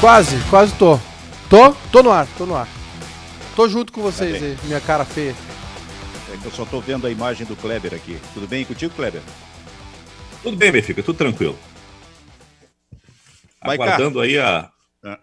Quase, quase tô. Tô? Tô no ar, tô no ar. Tô junto com vocês tá aí, minha cara feia. É que eu só tô vendo a imagem do Kleber aqui. Tudo bem contigo, Kleber? Tudo bem, Benfica, tudo tranquilo. Vai Aguardando cá. aí a. Ah.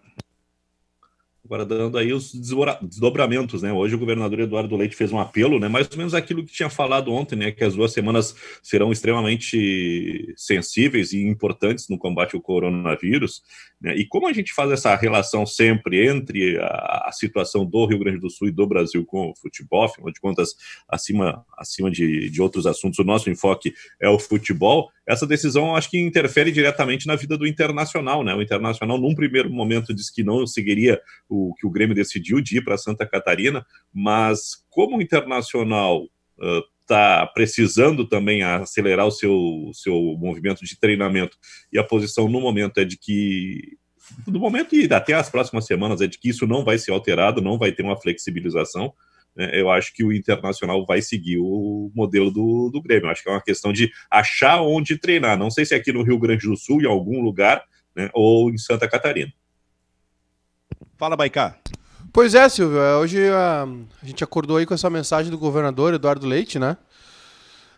Aguardando aí os desdobramentos, né? Hoje o governador Eduardo Leite fez um apelo, né? Mais ou menos aquilo que tinha falado ontem, né? Que as duas semanas serão extremamente sensíveis e importantes no combate ao coronavírus. Né? E como a gente faz essa relação sempre entre a, a, situação do Rio Grande do Sul e do Brasil com o futebol, afinal de contas, acima, acima de, de outros assuntos, o nosso enfoque é o futebol, essa decisão acho que interfere diretamente na vida do Internacional. Né? O Internacional, num primeiro momento, disse que não seguiria o que o Grêmio decidiu de ir para Santa Catarina, mas como o Internacional Uh, está precisando também acelerar o seu, seu movimento de treinamento e a posição no momento é de que do momento e até as próximas semanas é de que isso não vai ser alterado, não vai ter uma flexibilização. Né? Eu acho que o Internacional vai seguir o modelo do, do Grêmio. Eu acho que é uma questão de achar onde treinar. Não sei se é aqui no Rio Grande do Sul, em algum lugar, né? ou em Santa Catarina. Fala, Baicá. Pois é, Silvio. É, hoje ah, a gente acordou aí com essa mensagem do governador Eduardo Leite, né?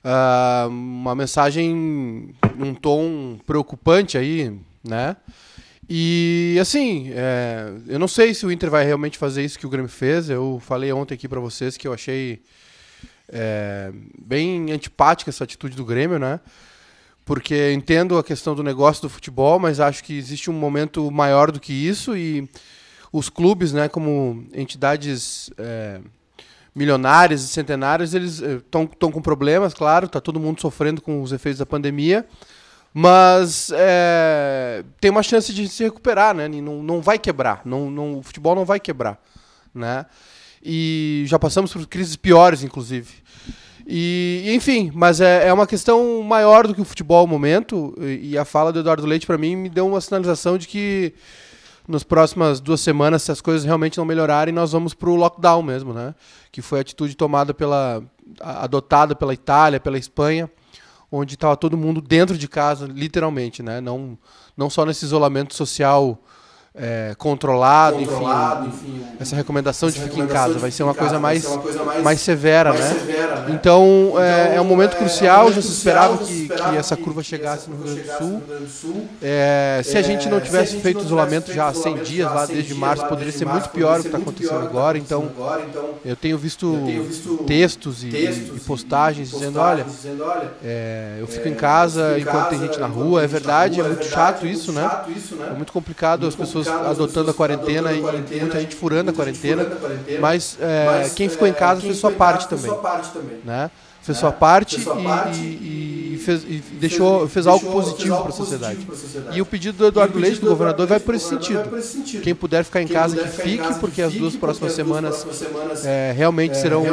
Uh, uma mensagem num tom preocupante aí, né? E assim, é, eu não sei se o Inter vai realmente fazer isso que o Grêmio fez. Eu falei ontem aqui para vocês que eu achei é, bem antipática essa atitude do Grêmio, né? Porque entendo a questão do negócio do futebol, mas acho que existe um momento maior do que isso e os clubes, né, como entidades é, milionárias e centenárias, eles estão eh, com problemas, claro, está todo mundo sofrendo com os efeitos da pandemia, mas é, tem uma chance de se recuperar, né? Não, não vai quebrar, não, não, o futebol não vai quebrar, né? E já passamos por crises piores, inclusive. E, enfim, mas é, é uma questão maior do que o futebol ao momento, e, e a fala do Eduardo Leite, para mim, me deu uma sinalização de que nas próximas duas semanas, se as coisas realmente não melhorarem, nós vamos para o lockdown mesmo, né? Que foi a atitude tomada pela, adotada pela Itália, pela Espanha, onde estava todo mundo dentro de casa, literalmente, né? Não, não só nesse isolamento social é, controlado, controlado, enfim, enfim essa recomendação essa de ficar em casa vai ser uma coisa mais, mais, severa, mais né? severa, né? Então, é, então é, é, um momento é, crucial, é, já se esperava, esperava que, que, que, essa curva chegasse no Rio Grande do Sul. É, se a gente não tivesse gente feito não isolamento feito já há 100 dias, lá desde março, lá poderia desde ser março, muito pior o que está acontecendo tá então agora. Então, eu tenho visto textos e postagens dizendo, olha, eu fico em casa enquanto tem gente na rua. É verdade, é muito né? chato isso, né? É muito complicado as pessoas pessoas adotando a quarentena e muita gente furando a quarentena. Mas, é, quem ficou em é, casa fez sua parte também. Né? fez né? sua parte, e, fez, deixou, fez, algo positivo para a sociedade. sociedade. E o pedido do Eduardo pedido Leite, do, do governador, vai por, governador vai por esse sentido. Quem puder ficar em casa, que fique, porque as duas próximas semanas, é, é, realmente, serão,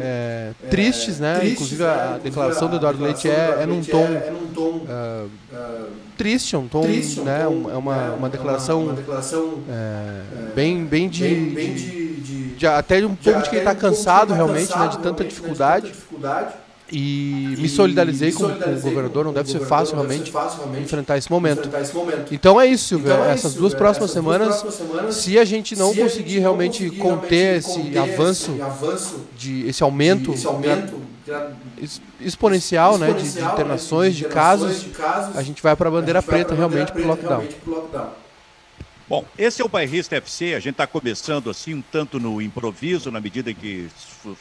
é, tristes, né? inclusive a, declaração do Eduardo Leite é, num tom. Triste, um tom, né? é uma, uma declaração, bem, bem bem de de, até um pouco de quem está cansado, tá realmente, né, cansado, né, de tanta dificuldade. De tanta dificuldade. E, e me solidarizei, com, solidarizei com, o governador, não deve ser fácil, realmente, enfrentar esse momento. Enfrentar esse momento. Então é isso, Silvio. Então é essas duas, próximas, essas duas semanas, próximas, semanas, se a gente não conseguir, realmente conter, esse, conter avanço esse, avanço, de, esse aumento, de, esse é aumento exponencial, é exponencial, né, de, de internações, né, de, casos, de, casos, a gente vai para a bandeira preta, realmente, para o lockdown. Bom, esse é o Bairrista FC, a gente está começando assim um tanto no improviso, na medida que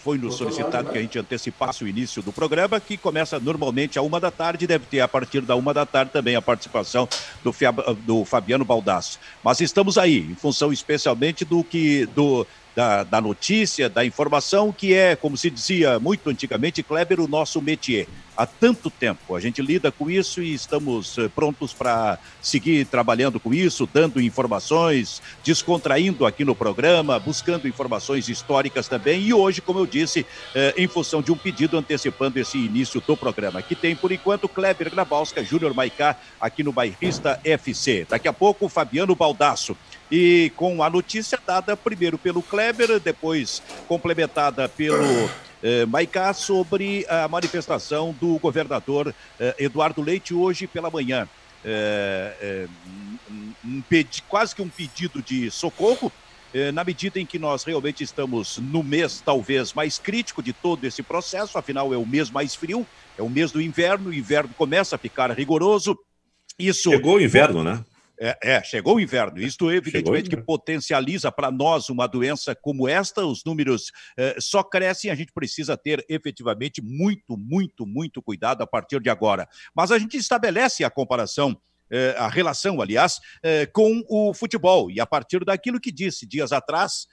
foi nos solicitado né? que a gente antecipasse o início do programa, que começa normalmente à uma da tarde, deve ter a partir da uma da tarde também a participação do, Fabiano Baldasso. Mas estamos aí, em função especialmente do que do da, da notícia, da informação, que é, como se dizia muito antigamente, Kleber, o nosso métier. Há tanto tempo a gente lida com isso e estamos eh, prontos para seguir trabalhando com isso, dando informações, descontraindo aqui no programa, buscando informações históricas também. E hoje, como eu disse, eh, em função de um pedido antecipando esse início do programa, que tem por enquanto Kleber Grabowska, Júnior Maicá, aqui no Bairrista FC. Daqui a pouco, Fabiano Baldasso. E com a notícia dada primeiro pelo Kleber, depois complementada pelo eh, Maicá sobre a manifestação do governador eh, Eduardo Leite hoje pela manhã. Eh, eh um quase que um pedido de socorro, eh, na medida em que nós realmente estamos no mês talvez mais crítico de todo esse processo, afinal é o mês mais frio, é o mês do inverno, o inverno começa a ficar rigoroso. Isso chegou o inverno, né? É, é, chegou o inverno. É, Isto, evidentemente, que potencializa para nós uma doença como esta. Os números eh, só crescem. A gente precisa ter, efetivamente, muito, muito, muito cuidado a partir de agora. Mas a gente estabelece a comparação. Eh, a relação, aliás, eh, com o futebol. E a partir daquilo que disse dias atrás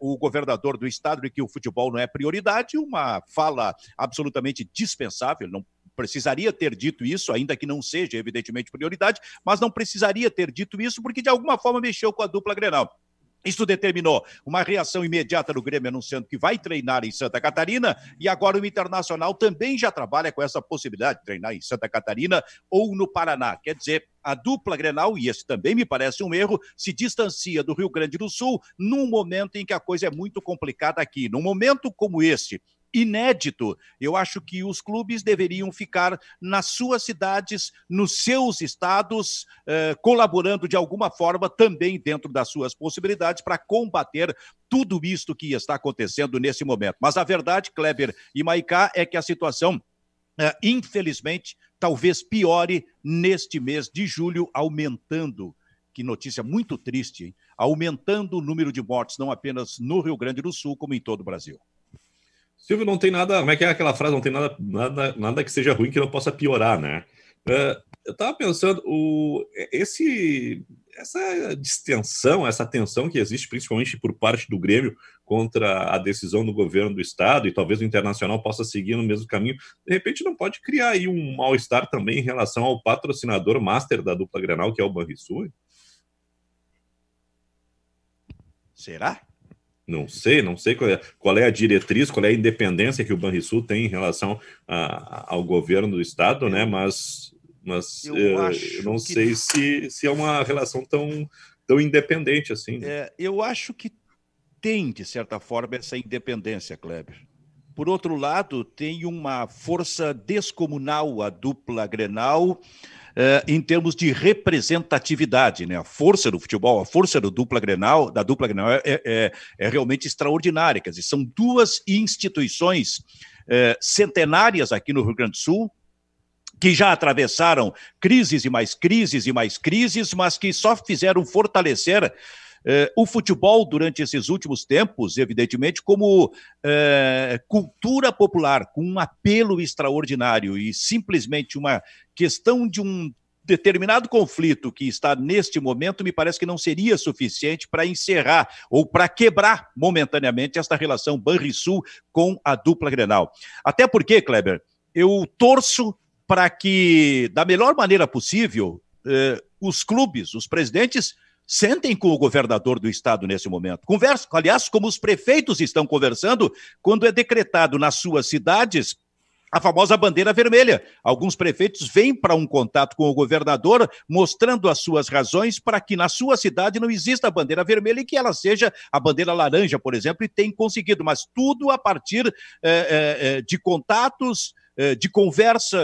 o governador do estado de que o futebol não é prioridade, uma fala absolutamente dispensável, não precisaria ter dito isso, ainda que não seja, evidentemente, prioridade, mas não precisaria ter dito isso, porque de alguma forma mexeu com a dupla Grenal. Isso determinou uma reação imediata do Grêmio anunciando que vai treinar em Santa Catarina e agora o Internacional também já trabalha com essa possibilidade de treinar em Santa Catarina ou no Paraná. Quer dizer, a dupla Grenal, e esse também me parece um erro, se distancia do Rio Grande do Sul num momento em que a coisa é muito complicada aqui. Num momento como este, inédito. Eu acho que os clubes deveriam ficar nas suas cidades, nos seus estados, eh, colaborando de alguma forma também dentro das suas possibilidades para combater tudo isto que está acontecendo nesse momento. Mas a verdade, Kleber e Maicá, é que a situação eh, infelizmente, talvez piore neste mês de julho, aumentando. Que notícia muito triste, hein? aumentando o número de mortes, não apenas no Rio Grande do Sul, como em todo o Brasil. Silvio, não tem nada. Como é que é aquela frase? Não tem nada, nada, nada que seja ruim que não possa piorar, né? Uh, eu estava pensando, o, esse, essa distensão, essa tensão que existe, principalmente por parte do Grêmio, contra a decisão do governo do Estado, e talvez o internacional possa seguir no mesmo caminho, de repente não pode criar aí um mal-estar também em relação ao patrocinador master da dupla Grenal, que é o Banrisul? Será? Não sei, não sei qual é, qual é, a diretriz, qual é a independência que o Banrisul tem em relação a, ao governo do Estado, né? Mas, mas eu, eh, eu não que... sei se, se é uma relação tão, tão independente assim. Né? É, eu acho que tem, de certa forma, essa independência, Kleber. Por outro lado, tem uma força descomunal a dupla Grenal é, em termos de representatividade, né? A força do futebol, a força do dupla Grenal, da dupla Grenal é, é, é realmente extraordinária. Quer dizer, são duas instituições é, centenárias aqui no Rio Grande do Sul, que já atravessaram crises e mais crises e mais crises, mas que só fizeram fortalecer eh, o futebol, durante esses últimos tempos, evidentemente, como eh, cultura popular, com um apelo extraordinário e simplesmente uma questão de um determinado conflito que está neste momento, me parece que não seria suficiente para encerrar ou para quebrar momentaneamente esta relação Banrisul com a dupla Grenal. Até porque, Kleber, eu torço para que, da melhor maneira possível, eh, os clubes, os presidentes, Sentem com o governador do estado nesse momento. conversam, aliás, como os prefeitos estão conversando quando é decretado nas suas cidades a famosa bandeira vermelha. Alguns prefeitos vêm para um contato com o governador, mostrando as suas razões para que na sua cidade não exista a bandeira vermelha e que ela seja a bandeira laranja, por exemplo, e tem conseguido, mas tudo a partir eh, eh, eh, de contatos eh, de conversa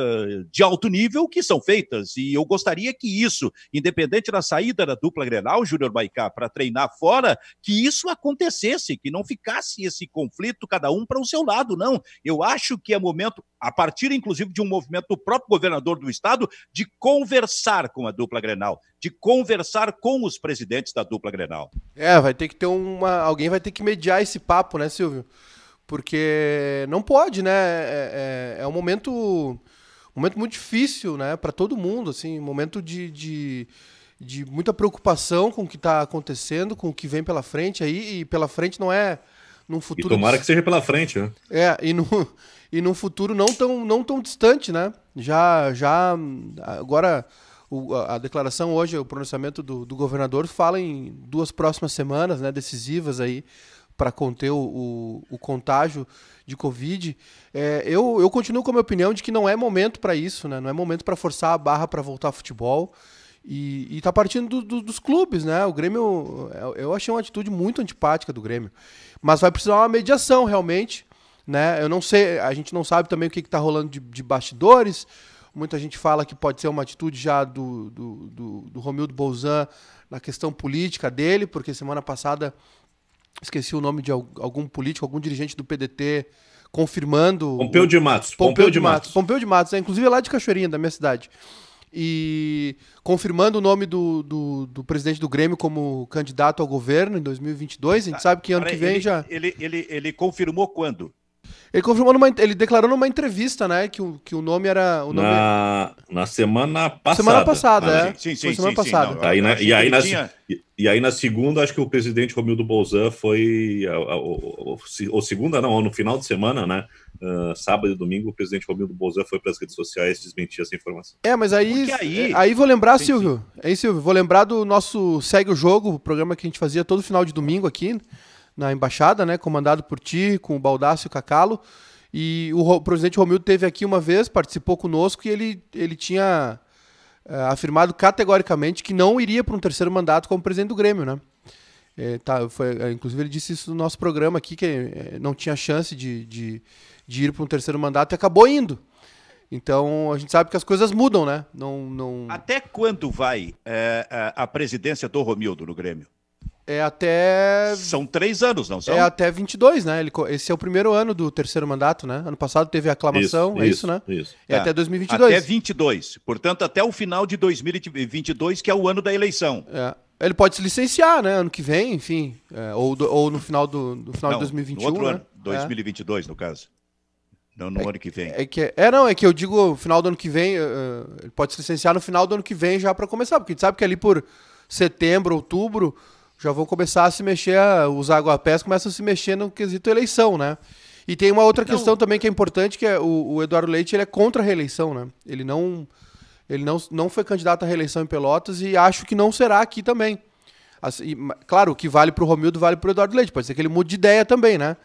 de alto nível que são feitas. E eu gostaria que isso, independente da saída da dupla Grenal, Júnior Baicá, para treinar fora, que isso acontecesse, que não ficasse esse conflito cada um para o seu lado, não. Eu acho que é momento, a partir inclusive de um movimento do próprio governador do estado, de conversar com a dupla Grenal, de conversar com os presidentes da dupla Grenal. É, vai ter que ter uma. Alguém vai ter que mediar esse papo, né, Silvio? porque não pode, né? É, é, é um momento, um momento muito difícil, né, para todo mundo, assim, um momento de, de, de muita preocupação com o que está acontecendo, com o que vem pela frente aí, e pela frente não é num futuro. E tomara que seja pela frente, né? É, e no e num futuro não tão, não tão distante, né? Já, já agora o, a, declaração hoje, o pronunciamento do, do governador fala em duas próximas semanas, né, decisivas aí para conter o, o, o, contágio de Covid. É, eu, eu continuo com a minha opinião de que não é momento para isso, né? não é momento para forçar a barra para voltar ao futebol. E, está partindo do, do, dos clubes, né? O Grêmio, eu achei uma atitude muito antipática do Grêmio. Mas vai precisar uma mediação, realmente. Né? Eu não sei, a gente não sabe também o que, está rolando de, de bastidores, Muita gente fala que pode ser uma atitude já do, do, do, do Romildo Bolzan na questão política dele, porque semana passada esqueci o nome de algum político, algum dirigente do PDT, confirmando. Pompeu de Matos. Pompeu, Pompeu de Matos. Matos. Pompeu de Matos, é, inclusive é lá de Cachoeirinha, da minha cidade. E confirmando o nome do, do, do, presidente do Grêmio como candidato ao governo em 2022, a gente ah, sabe que ano Cara, que vem ele, já. Ele, ele, ele confirmou quando? Ele confirmou numa, ele declarou numa entrevista, né, que o, que o nome era o nome na, era... na semana passada. Semana passada, ah, é. Sim, sim, foi semana sim, passada. Sim, aí, na, e, aí na, tinha... e aí na segunda, acho que o presidente Romildo Bolzan foi ou segunda não, no final de semana, né? Uh, sábado e domingo, o presidente Romildo Bolzan foi para as redes sociais desmentir essa informação. É, mas aí aí... É, aí vou lembrar, sim, Silvio. Aí, Silvio, vou lembrar do nosso Segue o Jogo, o programa que a gente fazia todo final de domingo aqui na embaixada, né, comandado por ti, com o Baldaço e o Cacalo. E o presidente Romildo teve aqui uma vez, participou conosco e ele, ele tinha é, afirmado categoricamente que não iria para um terceiro mandato como presidente do Grêmio, né? É, tá, foi, eh, inclusive ele disse isso no nosso programa aqui, que é, não tinha chance de, de, de ir para um terceiro mandato e acabou indo. Então a gente sabe que as coisas mudam, né? Não, não... Até quando vai a presidência do Romildo no Grêmio? É até. São três anos, não são? É até 22, né? Ele, esse é o primeiro ano do terceiro mandato, né? Ano passado teve aclamação, isso, é isso, isso né? Isso. É, é até 2022. Tá. Até 22. Portanto, até o final de 2022, que é o ano da eleição. É. Ele pode se licenciar, né? Ano que vem, enfim. É, ou, do, ou no final, do, no final não, de 2021. No outro né? ano, é. 2022, no caso. Não no é, ano que vem. É, que, é, é não, é que eu digo final do ano que vem, uh, ele pode se licenciar no final do ano que vem já para começar, porque a gente sabe que ali por setembro, outubro, já vão começar a se mexer, a, os aguapés começam a se mexer no quesito eleição, né? E tem uma outra então, questão também que é importante, que é o, o, Eduardo Leite ele é contra a reeleição, né? Ele não, ele não, não foi candidato à reeleição em Pelotas e acho que não será aqui também. Assim, claro, o que vale para o Romildo vale para o Eduardo Leite, pode ser que ele mude de ideia também, né?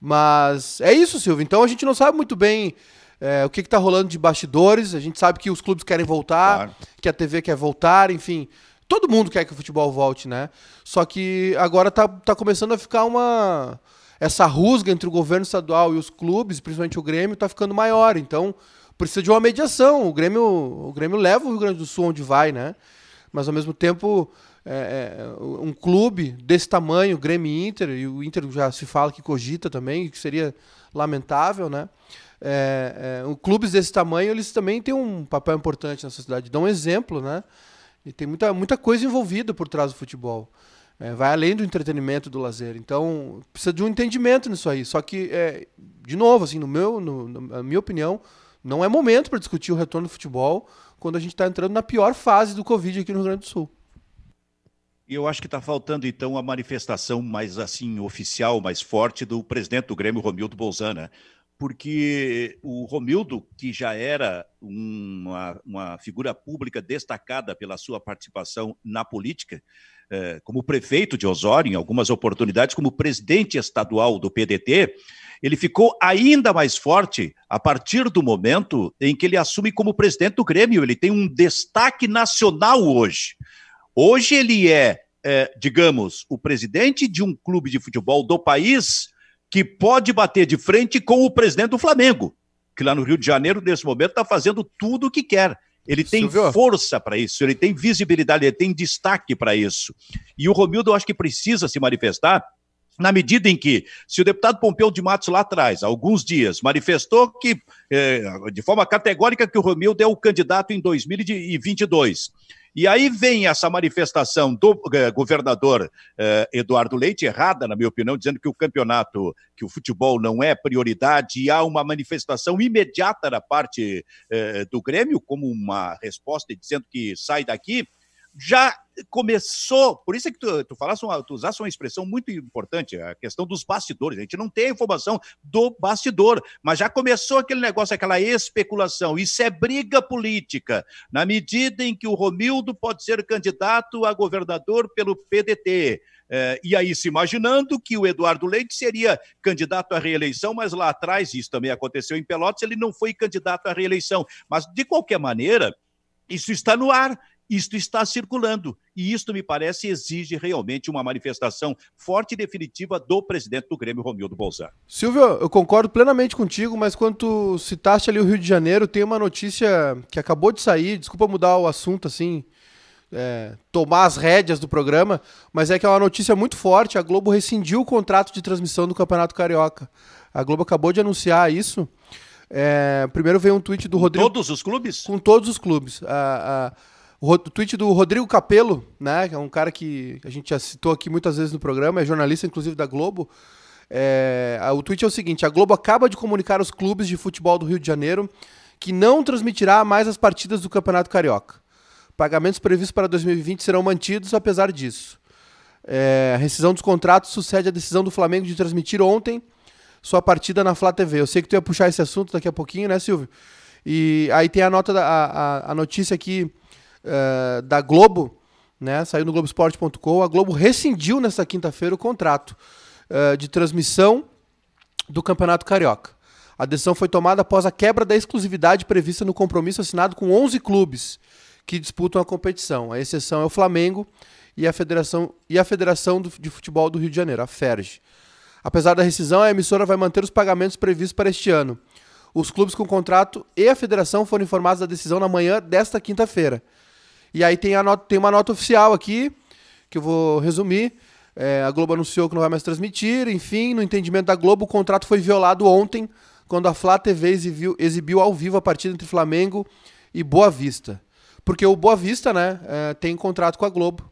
Mas é isso, Silvio. Então a gente não sabe muito bem é, o que está rolando de bastidores, a gente sabe que os clubes querem voltar, claro. que a TV quer voltar, enfim. Todo mundo quer que o futebol volte, né? Só que agora tá, tá começando a ficar uma. Essa rusga entre o governo estadual e os clubes, principalmente o Grêmio, tá ficando maior. Então, precisa de uma mediação. O Grêmio, o Grêmio leva o Rio Grande do Sul onde vai, né? Mas ao mesmo tempo, é, é um clube desse tamanho, Grêmio Inter, e o Inter já se fala que cogita também, que seria lamentável, né? É, é, clubes desse tamanho, eles também têm um papel importante na sociedade. Dão um exemplo, né? E tem muita, muita coisa envolvida por trás do futebol. É, vai além do entretenimento do lazer. Então, precisa de um entendimento nisso aí. Só que, é, de novo, assim, no meu, no, na minha opinião, não é momento para discutir o retorno do futebol quando a gente está entrando na pior fase do Covid aqui no Rio Grande do Sul. E eu acho que está faltando, então, a manifestação mais assim oficial, mais forte do presidente do Grêmio, Romildo Bolzana. Né? porque o Romildo, que já era uma, uma figura pública destacada pela sua participação na política, eh, como prefeito de Osório, em algumas oportunidades, como presidente estadual do PDT, ele ficou ainda mais forte a partir do momento em que ele assume como presidente do Grêmio. Ele tem um destaque nacional hoje. Hoje ele é, eh, digamos, o presidente de um clube de futebol do país que pode bater de frente com o presidente do Flamengo, que lá no Rio de Janeiro, nesse momento, está fazendo tudo o que quer. Ele tem Silvio. força para isso, ele tem visibilidade, ele tem destaque para isso. E o Romildo, eu acho que precisa se manifestar, na medida em que, se o deputado Pompeu de Matos lá atrás, há alguns dias, manifestou que, eh, de forma categórica, que o Romildo é o candidato em 2022, e aí vem essa manifestação do eh, governador eh, Eduardo Leite, errada, na minha opinião, dizendo que o campeonato, que o futebol não é prioridade, e há uma manifestação imediata da parte eh, do Grêmio, como uma resposta, dizendo que sai daqui já começou, por isso é que tu, tu, falasse uma, tu usasse uma expressão muito importante, a questão dos bastidores. A gente não tem a informação do bastidor, mas já começou aquele negócio, aquela especulação. Isso é briga política. Na medida em que o Romildo pode ser candidato a governador pelo PDT. É, e aí, se imaginando que o Eduardo Leite seria candidato à reeleição, mas lá atrás, isso também aconteceu em Pelotas, ele não foi candidato à reeleição. Mas, de qualquer maneira, isso está no ar. Isto está circulando e isto, me parece, exige realmente uma manifestação forte e definitiva do presidente do Grêmio, Romildo Bolzano. Silvio, eu concordo plenamente contigo, mas quando tu citaste ali o Rio de Janeiro, tem uma notícia que acabou de sair, desculpa mudar o assunto assim, é, tomar as rédeas do programa, mas é que é uma notícia muito forte. A Globo rescindiu o contrato de transmissão do Campeonato Carioca. A Globo acabou de anunciar isso. É, primeiro veio um tweet do Rodrigo. Todos os clubes? Com todos os clubes. A, a, o tweet do Rodrigo Capello, né, que é um cara que a gente já citou aqui muitas vezes no programa, é jornalista inclusive da Globo. É, o tweet é o seguinte: a Globo acaba de comunicar aos clubes de futebol do Rio de Janeiro que não transmitirá mais as partidas do Campeonato Carioca. Pagamentos previstos para 2020 serão mantidos, apesar disso. É, a rescisão dos contratos sucede à decisão do Flamengo de transmitir ontem sua partida na Flá TV. Eu sei que tu ia puxar esse assunto daqui a pouquinho, né, Silvio? E aí tem a nota da, a, a notícia aqui eh, da Globo, né? Saiu no Globoesporte.com. A Globo rescindiu nesta quinta-feira o contrato uh, de transmissão do Campeonato Carioca. A decisão foi tomada após a quebra da exclusividade prevista no compromisso assinado com 11 clubes que disputam a competição. A exceção é o Flamengo e a Federação, e a Federação de Futebol do Rio de Janeiro, a FERJ. Apesar da rescisão, a emissora vai manter os pagamentos previstos para este ano. Os clubes com contrato e a federação foram informados da decisão na manhã desta quinta-feira. E aí tem, a nota, tem uma nota oficial aqui, que eu vou resumir. É, a Globo anunciou que não vai mais transmitir. Enfim, no entendimento da Globo, o contrato foi violado ontem, quando a Flá TV exibiu, exibiu ao vivo a partida entre Flamengo e Boa Vista. Porque o Boa Vista né, é, tem contrato com a Globo.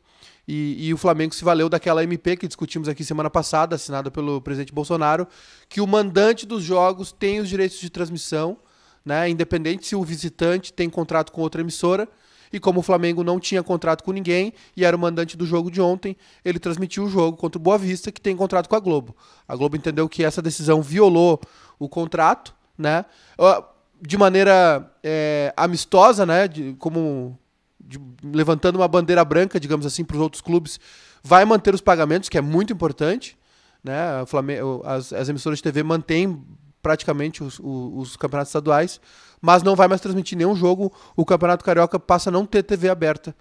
E, e, o Flamengo se valeu daquela MP que discutimos aqui semana passada, assinada pelo presidente Bolsonaro, que o mandante dos jogos tem os direitos de transmissão, né, independente se o visitante tem contrato com outra emissora. E como o Flamengo não tinha contrato com ninguém e era o mandante do jogo de ontem, ele transmitiu o jogo contra o Boa Vista, que tem contrato com a Globo. A Globo entendeu que essa decisão violou o contrato, né? Ah, de maneira é, amistosa, né? De, como de, levantando uma bandeira branca, digamos assim, para os outros clubes, vai manter os pagamentos, que é muito importante. Né? As, as, emissoras de TV mantêm praticamente os, os, os, campeonatos estaduais, mas não vai mais transmitir nenhum jogo. O Campeonato Carioca passa a não ter TV aberta.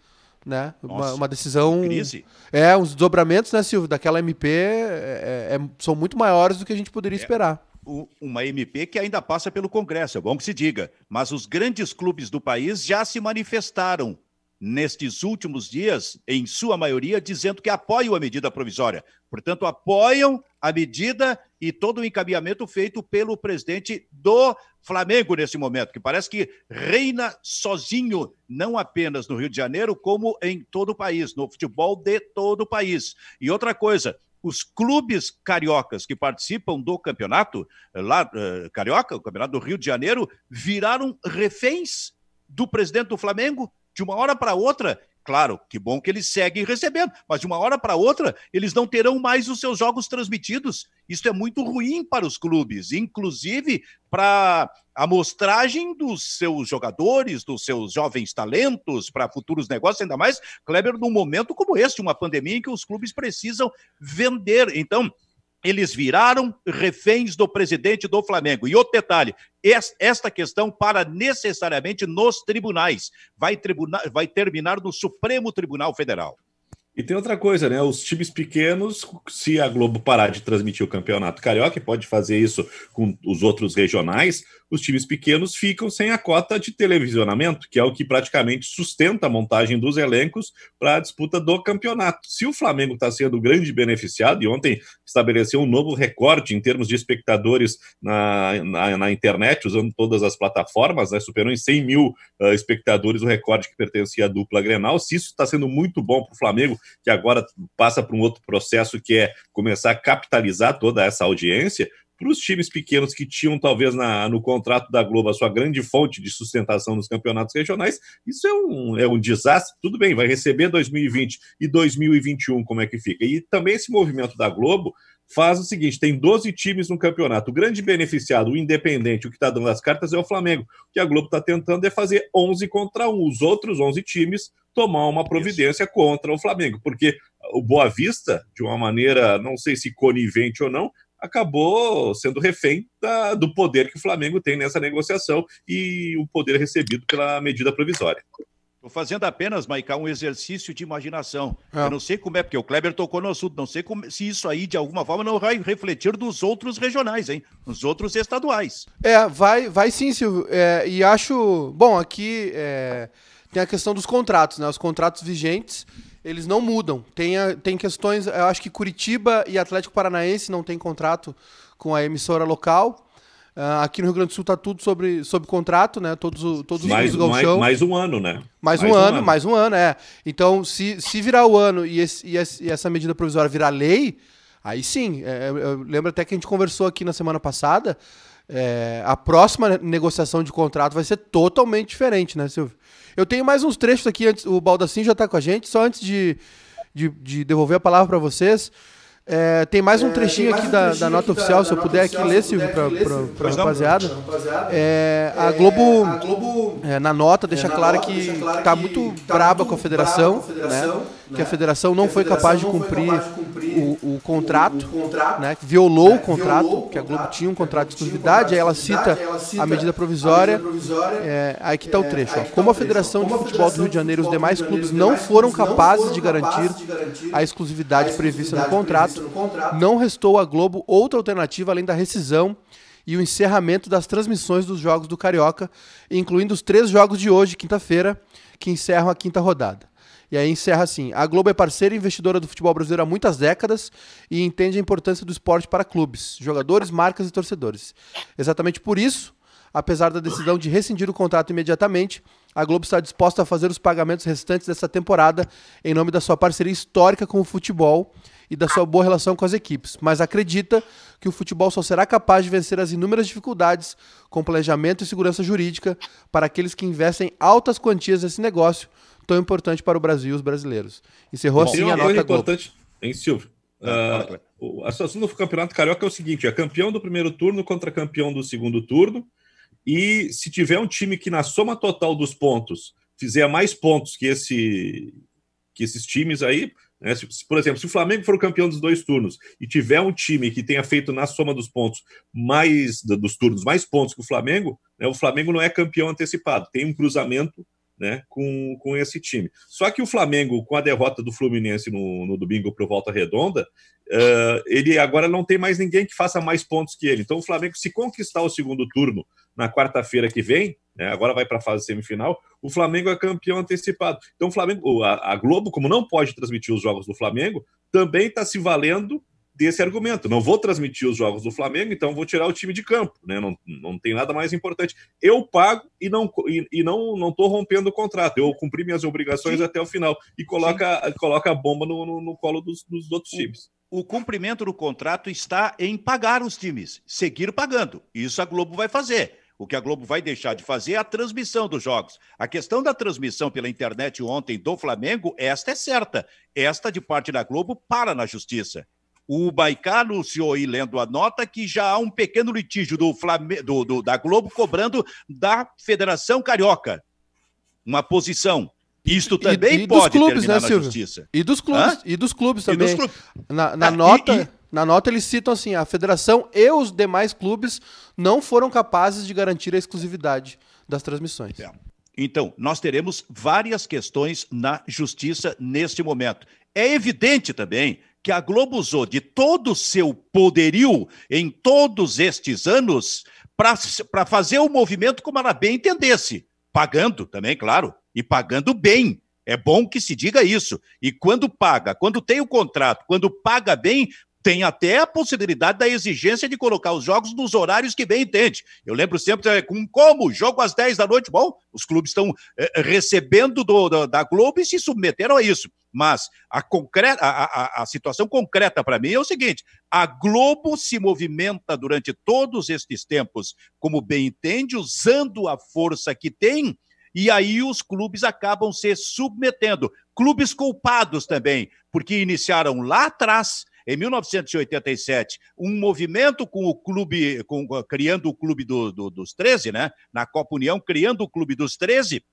Né? Nossa, uma, uma, decisão. Crise. É, os desdobramentos, né, Silvio, daquela MP é, é, é, são muito maiores do que a gente poderia é. esperar uma MP que ainda passa pelo Congresso, é bom que se diga. Mas os grandes clubes do país já se manifestaram nestes últimos dias, em sua maioria, dizendo que apoiam a medida provisória. Portanto, apoiam a medida e todo o encaminhamento feito pelo presidente do Flamengo nesse momento, que parece que reina sozinho, não apenas no Rio de Janeiro, como em todo o país, no futebol de todo o país. E outra coisa, os clubes cariocas que participam do campeonato, eh, lá, uh, carioca, o campeonato do Rio de Janeiro, viraram reféns do presidente do Flamengo, de uma hora para outra, Claro, que bom que eles seguem recebendo, mas de uma hora para outra eles não terão mais os seus jogos transmitidos. Isso é muito ruim para os clubes, inclusive para a mostragem dos seus jogadores, dos seus jovens talentos para futuros negócios, ainda mais, Kleber, num momento como este, uma pandemia em que os clubes precisam vender. Então, eles viraram reféns do presidente do Flamengo. E outro detalhe, esta questão para necessariamente nos tribunais. Vai, tribuna, vai terminar no Supremo Tribunal Federal. E tem outra coisa, né? Os times pequenos, se a Globo parar de transmitir o campeonato carioca, e pode fazer isso com os outros regionais, os times pequenos ficam sem a cota de televisionamento, que é o que praticamente sustenta a montagem dos elencos para a disputa do campeonato. Se o Flamengo está sendo grande beneficiado, e ontem estabeleceu um novo recorde em termos de espectadores na, na, na internet, usando todas as plataformas, né? superou em 100 mil uh, espectadores o recorde que pertencia à dupla Grenal. Se isso está sendo muito bom para o Flamengo, que agora passa para um outro processo que é começar a capitalizar toda essa audiência para os times pequenos que tinham, talvez, na, no contrato da Globo, a sua grande fonte de sustentação nos campeonatos regionais, isso é um, é um desastre. Tudo bem, vai receber 2020 e 2021, como é que fica? E também esse movimento da Globo faz o seguinte: tem 12 times no campeonato. O grande beneficiado, o independente, o que está dando as cartas é o Flamengo. O que a Globo está tentando é fazer 11 contra 1. Os outros 11 times tomar uma providência Isso. contra o Flamengo, porque o Boa Vista, de uma maneira, não sei se conivente ou não, acabou sendo refém da, do poder que o Flamengo tem nessa negociação e o poder recebido pela medida provisória. Estou fazendo apenas, Maicá, um exercício de imaginação. É. Eu não sei como é, porque o Kleber tocou no assunto, não sei como, se isso aí, de alguma forma, não vai refletir nos outros regionais, hein? Nos outros estaduais. É, vai, vai sim, Silvio. É, e acho. Bom, aqui é, tem a questão dos contratos, né? Os contratos vigentes, eles não mudam. Tem, a, tem questões. Eu acho que Curitiba e Atlético Paranaense não têm contrato com a emissora local. Uh, aqui no Rio Grande do Sul está tudo sobre, sobre contrato, né? Todos, os todos mais, os do mais, mais um ano, né? Mais, mais um, um ano, ano, mais um ano, é. Então, se, se virar o ano e, esse, e, esse, e essa medida provisória virar lei, aí sim. É, eu lembro até que a gente conversou aqui na semana passada. É, a próxima negociação de contrato vai ser totalmente diferente, né, Silvio? Eu tenho mais uns trechos aqui antes. O Baldacin já está com a gente, só antes de, de, de devolver a palavra para vocês. É, tem mais um é, trechinho é, mais aqui um da, trechinho da, da, nota oficial, da, se eu puder aqui ler, Silvio, para o rapaziada. É, a é, Globo, a Globo é, na nota, deixa claro que está claro tá muito tá braba com a federação, com a federação né? né? que a federação não, a foi, capaz capaz de cumprir o, o contrato, o, o contrato né? né? violou o contrato, que a Globo tinha um contrato de exclusividade, aí ela cita a medida provisória. aí que está o trecho. Tá Como a Federação de Futebol do Rio de Janeiro e os demais clubes não foram capazes de garantir a exclusividade prevista no contrato, não restou à Globo outra alternativa além da rescisão e o encerramento das transmissões dos jogos do Carioca, incluindo os três jogos de hoje, quinta-feira, que encerram a quinta rodada. E aí encerra assim: a Globo é parceira e investidora do futebol brasileiro há muitas décadas e entende a importância do esporte para clubes, jogadores, marcas e torcedores. Exatamente por isso, apesar da decisão de rescindir o contrato imediatamente, a Globo está disposta a fazer os pagamentos restantes dessa temporada em nome da sua parceria histórica com o futebol e da sua boa relação com as equipes, mas acredita que o futebol só será capaz de vencer as inúmeras dificuldades com planejamento e segurança jurídica para aqueles que investem altas quantias nesse negócio tão importante para o Brasil e os brasileiros. Encerrou Bom, assim a nota importante, em Silvio? Uh, o do Campeonato Carioca é o seguinte: é campeão do primeiro turno contra campeão do segundo turno. E se tiver um time que na soma total dos pontos fizer mais pontos que esse que esses times aí, né, se, por exemplo, se o Flamengo for o campeão dos dois turnos e tiver um time que tenha feito na soma dos pontos mais dos turnos mais pontos que o Flamengo, né, o Flamengo não é campeão antecipado. Tem um cruzamento né, com, com esse time. Só que o Flamengo, com a derrota do Fluminense no, no domingo para o Volta Redonda, uh, ele agora não tem mais ninguém que faça mais pontos que ele. Então, o Flamengo, se conquistar o segundo turno na quarta-feira que vem, né, agora vai para a fase semifinal, o Flamengo é campeão antecipado. Então, o Flamengo, a, a Globo, como não pode transmitir os jogos do Flamengo, também está se valendo desse argumento. Não vou transmitir os jogos do Flamengo, então vou tirar o time de campo, né? Não, não tem nada mais importante. Eu pago e não e, e não não tô rompendo o contrato. Eu cumpri minhas obrigações Sim. até o final e coloca coloca a bomba no, no, no colo dos, dos outros times. O cumprimento do contrato está em pagar os times, seguir pagando. Isso a Globo vai fazer. O que a Globo vai deixar de fazer é a transmissão dos jogos. A questão da transmissão pela internet ontem do Flamengo, esta é certa. Esta, de parte da Globo, para na justiça. O Baicá anunciou aí, lendo a nota, que já há um pequeno litígio do, Flamengo, do, do da Globo cobrando da Federação Carioca uma posição. Isto também e, e pode clubes, terminar né, na justiça. E dos clubes, Hã? e dos clubes também. Dos clubes. Na, na ah, nota... E, na nota eles citam assim: a federação e os demais clubes não foram capazes de garantir a exclusividade das transmissões. É. Então, nós teremos várias questões na justiça neste momento. É evidente também que a Globo usou de todo o seu poderio em todos estes anos para fazer o movimento como ela bem entendesse, pagando também, claro, e pagando bem. É bom que se diga isso. E quando paga, quando tem o contrato, quando paga bem, tem até a possibilidade da exigência de colocar os jogos nos horários que bem entende. Eu lembro sempre é, com como jogo às 10 da noite. Bom, os clubes estão é, recebendo do, do, da Globo e se submeteram a isso. Mas a, concreta, a, a, a situação concreta para mim é o seguinte: a Globo se movimenta durante todos estes tempos, como bem entende, usando a força que tem, e aí os clubes acabam se submetendo. Clubes culpados também, porque iniciaram lá atrás em 1987, um movimento com o clube, com, criando o clube do, do, dos 13, né? Na Copa União, criando o clube dos 13,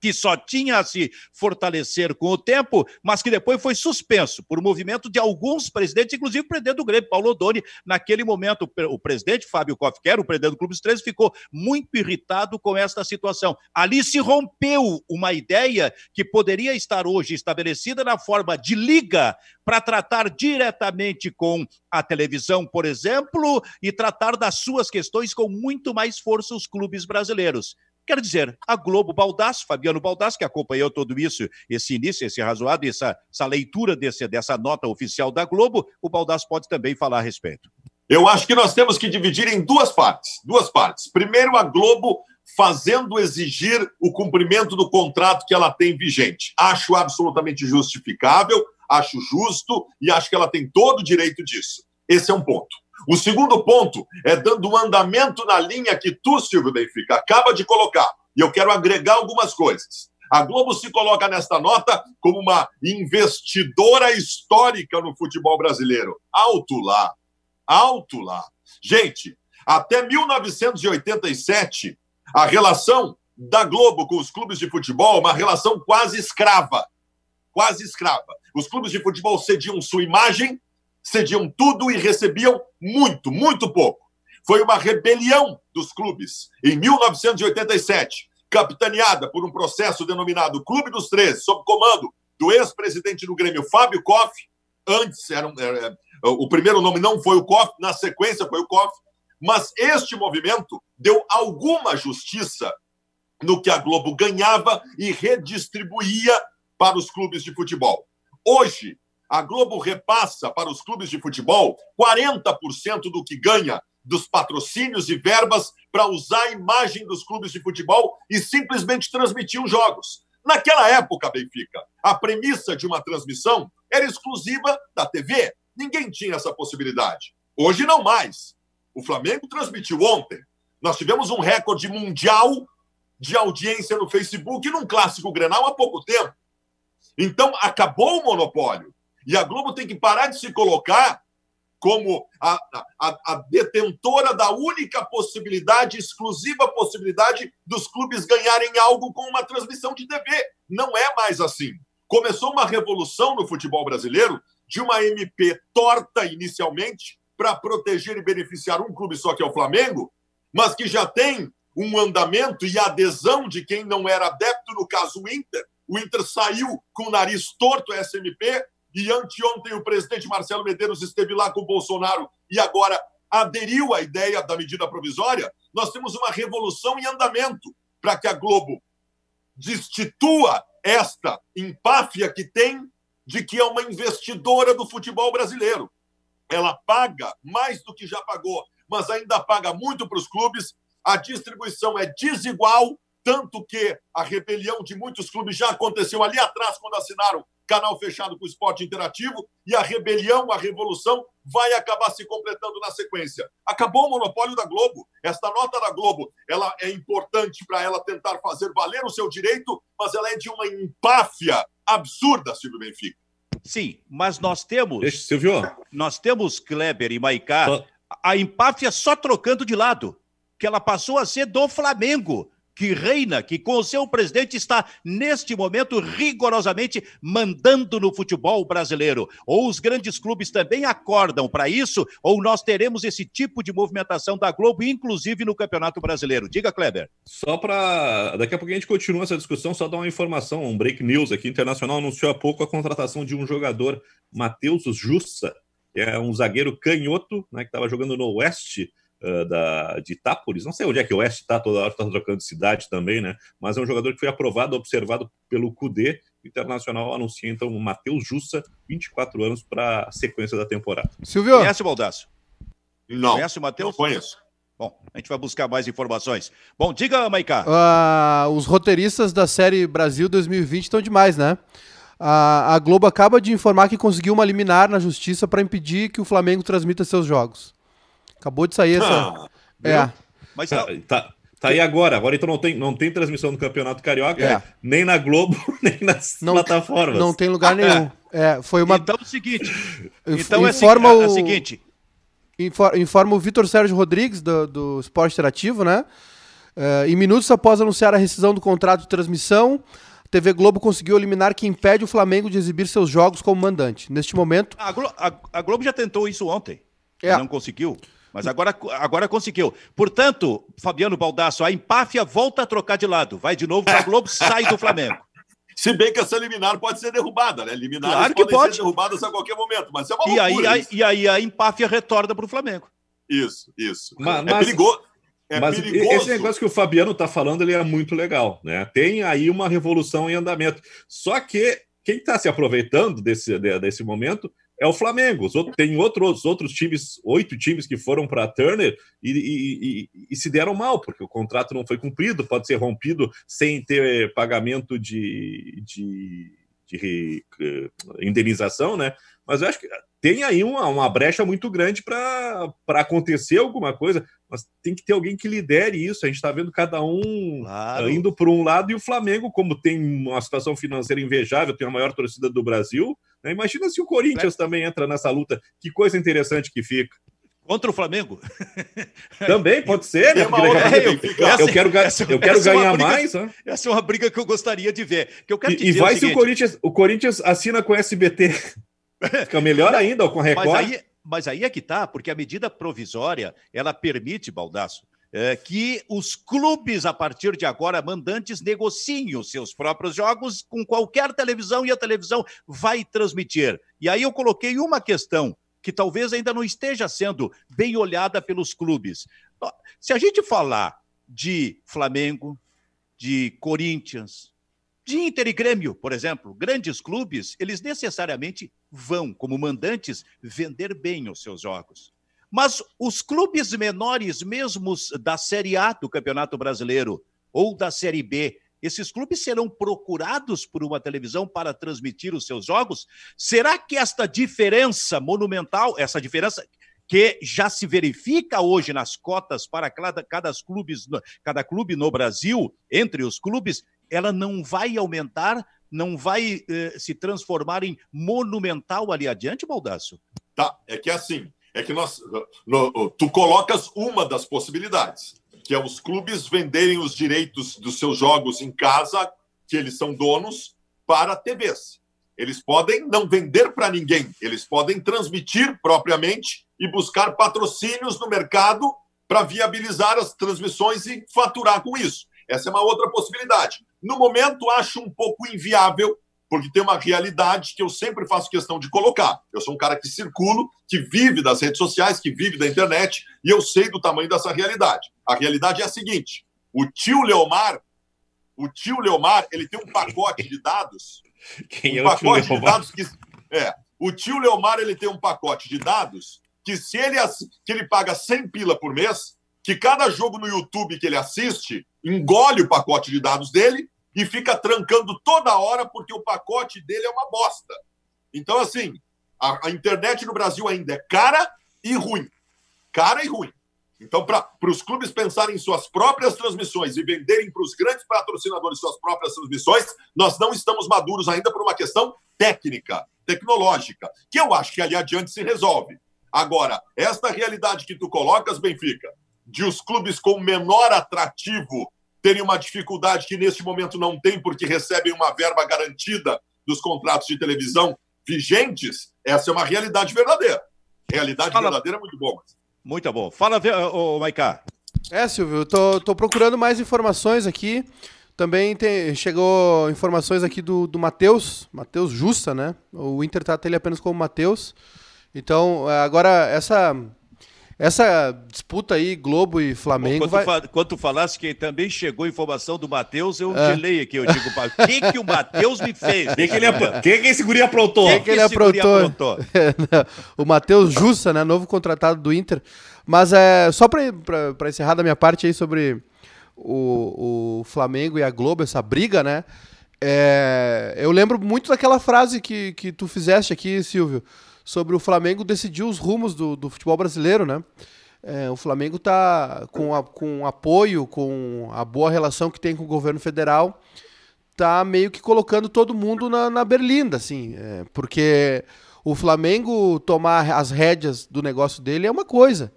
que só tinha a se fortalecer com o tempo, mas que depois foi suspenso por movimento de alguns presidentes, inclusive o presidente do Grêmio, Paulo Odoni. Naquele momento, o presidente Fábio Koff, era o presidente do Clube dos 13, ficou muito irritado com esta situação. Ali se rompeu uma ideia que poderia estar hoje estabelecida na forma de liga para tratar diretamente com a televisão, por exemplo, e tratar das suas questões com muito mais força os clubes brasileiros. Quero dizer, a Globo Baldasso, Fabiano Baldasso, que acompanhou todo isso, esse início, esse razoado, essa, essa leitura desse, dessa nota oficial da Globo, o Baldasso pode também falar a respeito. Eu acho que nós temos que dividir em duas partes. Duas partes. Primeiro, a Globo fazendo exigir o cumprimento do contrato que ela tem vigente. Acho absolutamente justificável, acho justo e acho que ela tem todo o direito disso. Esse é um ponto. O segundo ponto é dando um andamento na linha que tu, Silvio Benfica, acaba de colocar. E eu quero agregar algumas coisas. A Globo se coloca nesta nota como uma investidora histórica no futebol brasileiro. Alto lá. Alto lá. Gente, até 1987, a relação da Globo com os clubes de futebol é uma relação quase escrava. Quase escrava. Os clubes de futebol cediam sua imagem cediam tudo e recebiam muito, muito pouco. Foi uma rebelião dos clubes em 1987, capitaneada por um processo denominado Clube dos 13, sob comando do ex-presidente do Grêmio, Fábio Koff. Antes, era, era, é, o primeiro nome não foi o Koff, na sequência foi o Koff. Mas este movimento deu alguma justiça no que a Globo ganhava e redistribuía para os clubes de futebol. Hoje, a Globo repassa para os clubes de futebol 40% do que ganha dos patrocínios e verbas para usar a imagem dos clubes de futebol e simplesmente transmitir os jogos. Naquela época, Benfica, a premissa de uma transmissão era exclusiva da TV. Ninguém tinha essa possibilidade. Hoje não mais. O Flamengo transmitiu ontem. Nós tivemos um recorde mundial de audiência no Facebook num clássico Grenal há pouco tempo. Então acabou o monopólio. E a Globo tem que parar de se colocar como a, a, a, detentora da única possibilidade, exclusiva possibilidade dos clubes ganharem algo com uma transmissão de TV. Não é mais assim. Começou uma revolução no futebol brasileiro de uma MP torta inicialmente para proteger e beneficiar um clube só que é o Flamengo, mas que já tem um andamento e adesão de quem não era adepto, no caso o Inter. O Inter saiu com o nariz torto, a SMP, e anteontem o presidente Marcelo Medeiros esteve lá com o Bolsonaro e agora aderiu à ideia da medida provisória. Nós temos uma revolução em andamento para que a Globo destitua esta empáfia que tem de que é uma investidora do futebol brasileiro. Ela paga mais do que já pagou, mas ainda paga muito para os clubes. A distribuição é desigual, tanto que a rebelião de muitos clubes já aconteceu ali atrás, quando assinaram canal fechado com o esporte interativo, e a rebelião, a revolução, vai acabar se completando na sequência. Acabou o monopólio da Globo. Esta nota da Globo ela é importante para ela tentar fazer valer o seu direito, mas ela é de uma empáfia absurda, Silvio Benfica. Sim, mas nós temos. Deixa, Silvio. Nós temos Kleber e Maicá, a empáfia só trocando de lado, que ela passou a ser do Flamengo que reina, que com o seu presidente está, neste momento, rigorosamente mandando no futebol brasileiro. Ou os grandes clubes também acordam para isso, ou nós teremos esse tipo de movimentação da Globo, inclusive no Campeonato Brasileiro. Diga, Kleber. Só para. Daqui a pouco a gente continua essa discussão, só dar uma informação, um break news aqui. Internacional anunciou há pouco a contratação de um jogador, Matheus Jussa, que é um zagueiro canhoto, né, que estava jogando no Oeste uh, da, de Itápolis, não sei onde é que o Oeste está, toda hora está trocando de cidade também, né? Mas é um jogador que foi aprovado, observado pelo CUDE, Internacional anuncia então o Matheus Jussa, 24 anos, para a sequência da temporada. Silvio? Conhece o Baldassio? Não. Conhece o Matheus? Conheço. Bom, a gente vai buscar mais informações. Bom, diga, Maiká. Uh, os roteiristas da série Brasil 2020 estão demais, né? a Globo acaba de informar que conseguiu uma liminar na justiça para impedir que o Flamengo transmita seus jogos. Acabou de sair ah, essa. É. Mas tá, ah, tá, tá, tá, aí agora. Agora então não tem, não tem transmissão do Campeonato Carioca, é. nem na Globo, nem nas não, plataformas. Não tem lugar nenhum. É, foi uma... Então é o seguinte. Então é informa é, o... é o seguinte. Informa o Vitor Sérgio Rodrigues, do, do Esporte Interativo, né? Uh, em minutos após anunciar a rescisão do contrato de transmissão, a TV Globo conseguiu eliminar que impede o Flamengo de exibir seus jogos como mandante. Neste momento. A Globo, a, a Globo já tentou isso ontem. É. Não conseguiu. Mas agora, agora conseguiu. Portanto, Fabiano Baldasso, a empáfia volta a trocar de lado. Vai de novo para Globo, sai do Flamengo. Se bem que essa liminar pode ser derrubada, né? Liminares claro que podem pode. ser derrubadas a qualquer momento, mas é uma e loucura. Aí, a, e aí a empáfia retorna para o Flamengo. Isso, isso. Mas, é perigoso. É mas é perigoso. esse negócio que o Fabiano está falando ele é muito legal, né? Tem aí uma revolução em andamento. Só que quem está se aproveitando desse, desse momento é o Flamengo. Os outros, tem outros, outros times, oito times que foram para Turner e, e, e, e, se deram mal, porque o contrato não foi cumprido, pode ser rompido sem ter pagamento de, de, de, de eh, indenização, né? Mas eu acho que tem aí uma, uma brecha muito grande para acontecer alguma coisa, mas tem que ter alguém que lidere isso. A gente está vendo cada um claro. Ah, indo para um lado, e o Flamengo, como tem uma situação financeira invejável, tem a maior torcida do Brasil. Né? Imagina se o Corinthians é. também entra nessa luta, que coisa interessante que fica. Contra o Flamengo? Também pode ser, né? eu, essa, eu, quero, essa, eu é quero ganhar briga, mais. Né? Essa é uma briga que eu gostaria de ver. Que eu quero e, e vai se o Corinthians, o Corinthians assina com o SBT. Fica melhor ainda ó, com Record. Mas aí, mas aí é que tá, porque a medida provisória ela permite, Baldaço, é, que os clubes, a partir de agora, mandantes, negociem os seus próprios jogos com qualquer televisão e a televisão vai transmitir. E aí eu coloquei uma questão que talvez ainda não esteja sendo bem olhada pelos clubes. Se a gente falar de Flamengo, de Corinthians, de Inter e Grêmio, por exemplo, grandes clubes, eles necessariamente vão, como mandantes, vender bem os seus jogos. Mas os clubes menores, mesmo da Série A do Campeonato Brasileiro ou da Série B, esses clubes serão procurados por uma televisão para transmitir os seus jogos? Será que esta diferença monumental, essa diferença que já se verifica hoje nas cotas para cada, cada, clubes, cada clube no Brasil, entre os clubes, ela não vai aumentar não vai eh, se transformar em monumental ali adiante, Baldasso? Tá, é que é assim, é que nós, no, tu colocas uma das possibilidades, que é os clubes venderem os direitos dos seus jogos em casa, que eles são donos, para TVs. Eles podem não vender para ninguém, eles podem transmitir propriamente e buscar patrocínios no mercado para viabilizar as transmissões e faturar com isso. Essa é uma outra possibilidade. No momento, acho um pouco inviável, porque tem uma realidade que eu sempre faço questão de colocar. Eu sou um cara que circulo, que vive das redes sociais, que vive da internet, e eu sei do tamanho dessa realidade. A realidade é a seguinte: o tio Leomar, o tio Leomar, ele tem um pacote de dados. Quem um é o pacote de dados que é, o tio Leomar ele tem um pacote de dados que se ele que ele paga 100 pila por mês, que cada jogo no YouTube que ele assiste engole o pacote de dados dele e fica trancando toda hora porque o pacote dele é uma bosta. Então, assim, a, a internet no Brasil ainda é cara e ruim. Cara e ruim. Então, para os clubes pensarem em suas próprias transmissões e venderem para os grandes patrocinadores suas próprias transmissões, nós não estamos maduros ainda por uma questão técnica, tecnológica, que eu acho que ali adiante se resolve. Agora, esta realidade que tu colocas, Benfica, de os clubes com menor atrativo terem uma dificuldade que neste momento não tem, porque recebem uma verba garantida dos contratos de televisão vigentes, essa é uma realidade verdadeira. Realidade Fala. verdadeira é muito bom. Muito bom. Fala, ô, Maiká. É, Silvio, tô, tô procurando mais informações aqui. Também tem, chegou informações aqui do, do Matheus, Matheus Justa, né? O Inter trata ele apenas como Matheus. Então, é, agora, essa essa disputa aí, Globo e Flamengo. Bom, quando, vai... tu, quando tu falasse que também chegou informação do Matheus, eu ah. gelei aqui. Eu digo, o que, que o Matheus me fez? O que, que, ele que, que esse guri aprontou? O que, que, ele aprontou? aprontou? É, o Matheus Jussa, né? Novo contratado do Inter. Mas é, só para encerrar da minha parte aí sobre o, o Flamengo e a Globo, essa briga, né? É, eu lembro muito daquela frase que, que tu fizeste aqui, Silvio sobre o Flamengo decidir os rumos do, do futebol brasileiro, né? É, o Flamengo está com, a, com apoio, com a boa relação que tem com o governo federal, tá meio que colocando todo mundo na, na berlinda, assim, é, porque o Flamengo tomar as rédeas do negócio dele é uma coisa,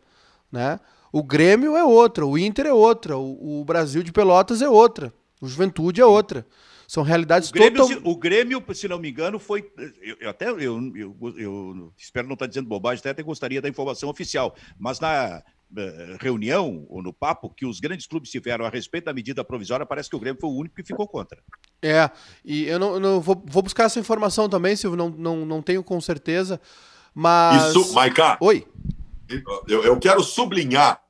né? O Grêmio é outra, o Inter é outra, o, o Brasil de Pelotas é outra, o Juventude é outra. São realidades o O Grêmio, se não me engano, foi. Eu, eu até eu, eu, eu, espero não estar tá dizendo bobagem, até, até gostaria da informação oficial, mas na eh, reunião ou no papo que os grandes clubes tiveram a respeito da medida provisória, parece que o Grêmio foi o único que ficou contra. É, e eu não, não vou, vou, buscar essa informação também, Silvio, não, não, não tenho com certeza, mas. Isso, Maiká. Oi. Eu, eu quero sublinhar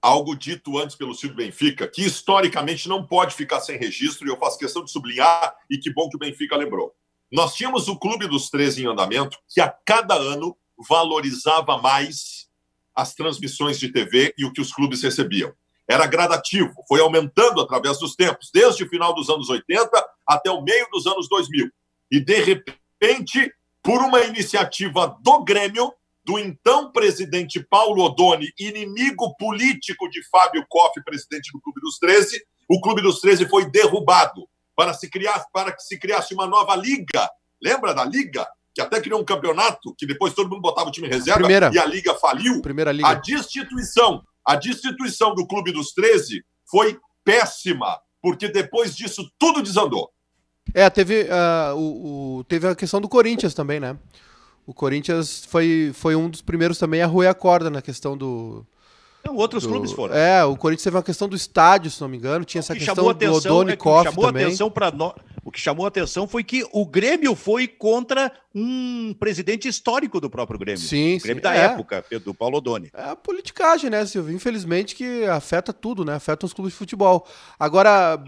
algo dito antes pelo Silvio Benfica, que historicamente não pode ficar sem registro, e eu faço questão de sublinhar, e que bom que o Benfica lembrou. Nós tínhamos o Clube dos 13 em andamento, que a cada ano valorizava mais as transmissões de TV e o que os clubes recebiam. Era gradativo, foi aumentando através dos tempos, desde o final dos anos 80 até o meio dos anos 2000. E, de repente, por uma iniciativa do Grêmio, do então presidente Paulo Odoni, inimigo político de Fábio Koff, presidente do Clube dos 13, o Clube dos 13 foi derrubado para se criar para que se criasse uma nova liga. Lembra da liga que até criou um campeonato que depois todo mundo botava o time reserva Primeira. e a liga faliu? Primeira liga. A destituição, a destituição do Clube dos 13 foi péssima, porque depois disso tudo desandou. É, teve, uh, o, o, teve a questão do Corinthians também, né? o Corinthians foi, foi um dos primeiros também a roer a corda na questão do, não, outros do, clubes foram. É, o Corinthians teve uma questão do estádio, se não me engano, tinha essa questão do Odonikov é, que chamou também. Atenção pra O que chamou atenção foi que o Grêmio foi contra um presidente histórico do próprio Grêmio. Sim, o Grêmio sim, da é. época, do Paulo Odoni. É a politicagem, né, Silvio? Infelizmente que afeta tudo, né? Afeta os clubes de futebol. Agora,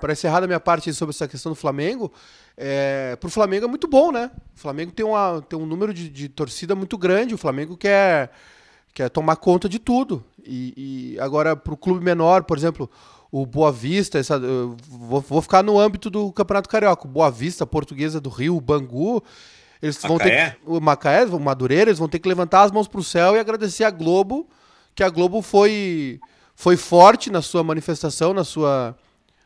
para encerrar da minha parte sobre essa questão do Flamengo, é, para o Flamengo é muito bom, né? O Flamengo tem, uma, tem um número de, de torcida muito grande, o Flamengo quer que é tomar conta de tudo. E, e agora, para o clube menor, por exemplo, o Boa Vista, essa, vou, vou, ficar no âmbito do Campeonato Carioca, o Boa Vista, Portuguesa do Rio, Bangu, eles Macaé. vão ter que, o Macaé, o Madureira, eles vão ter que levantar as mãos para o céu e agradecer a Globo, que a Globo foi foi forte na sua manifestação, na sua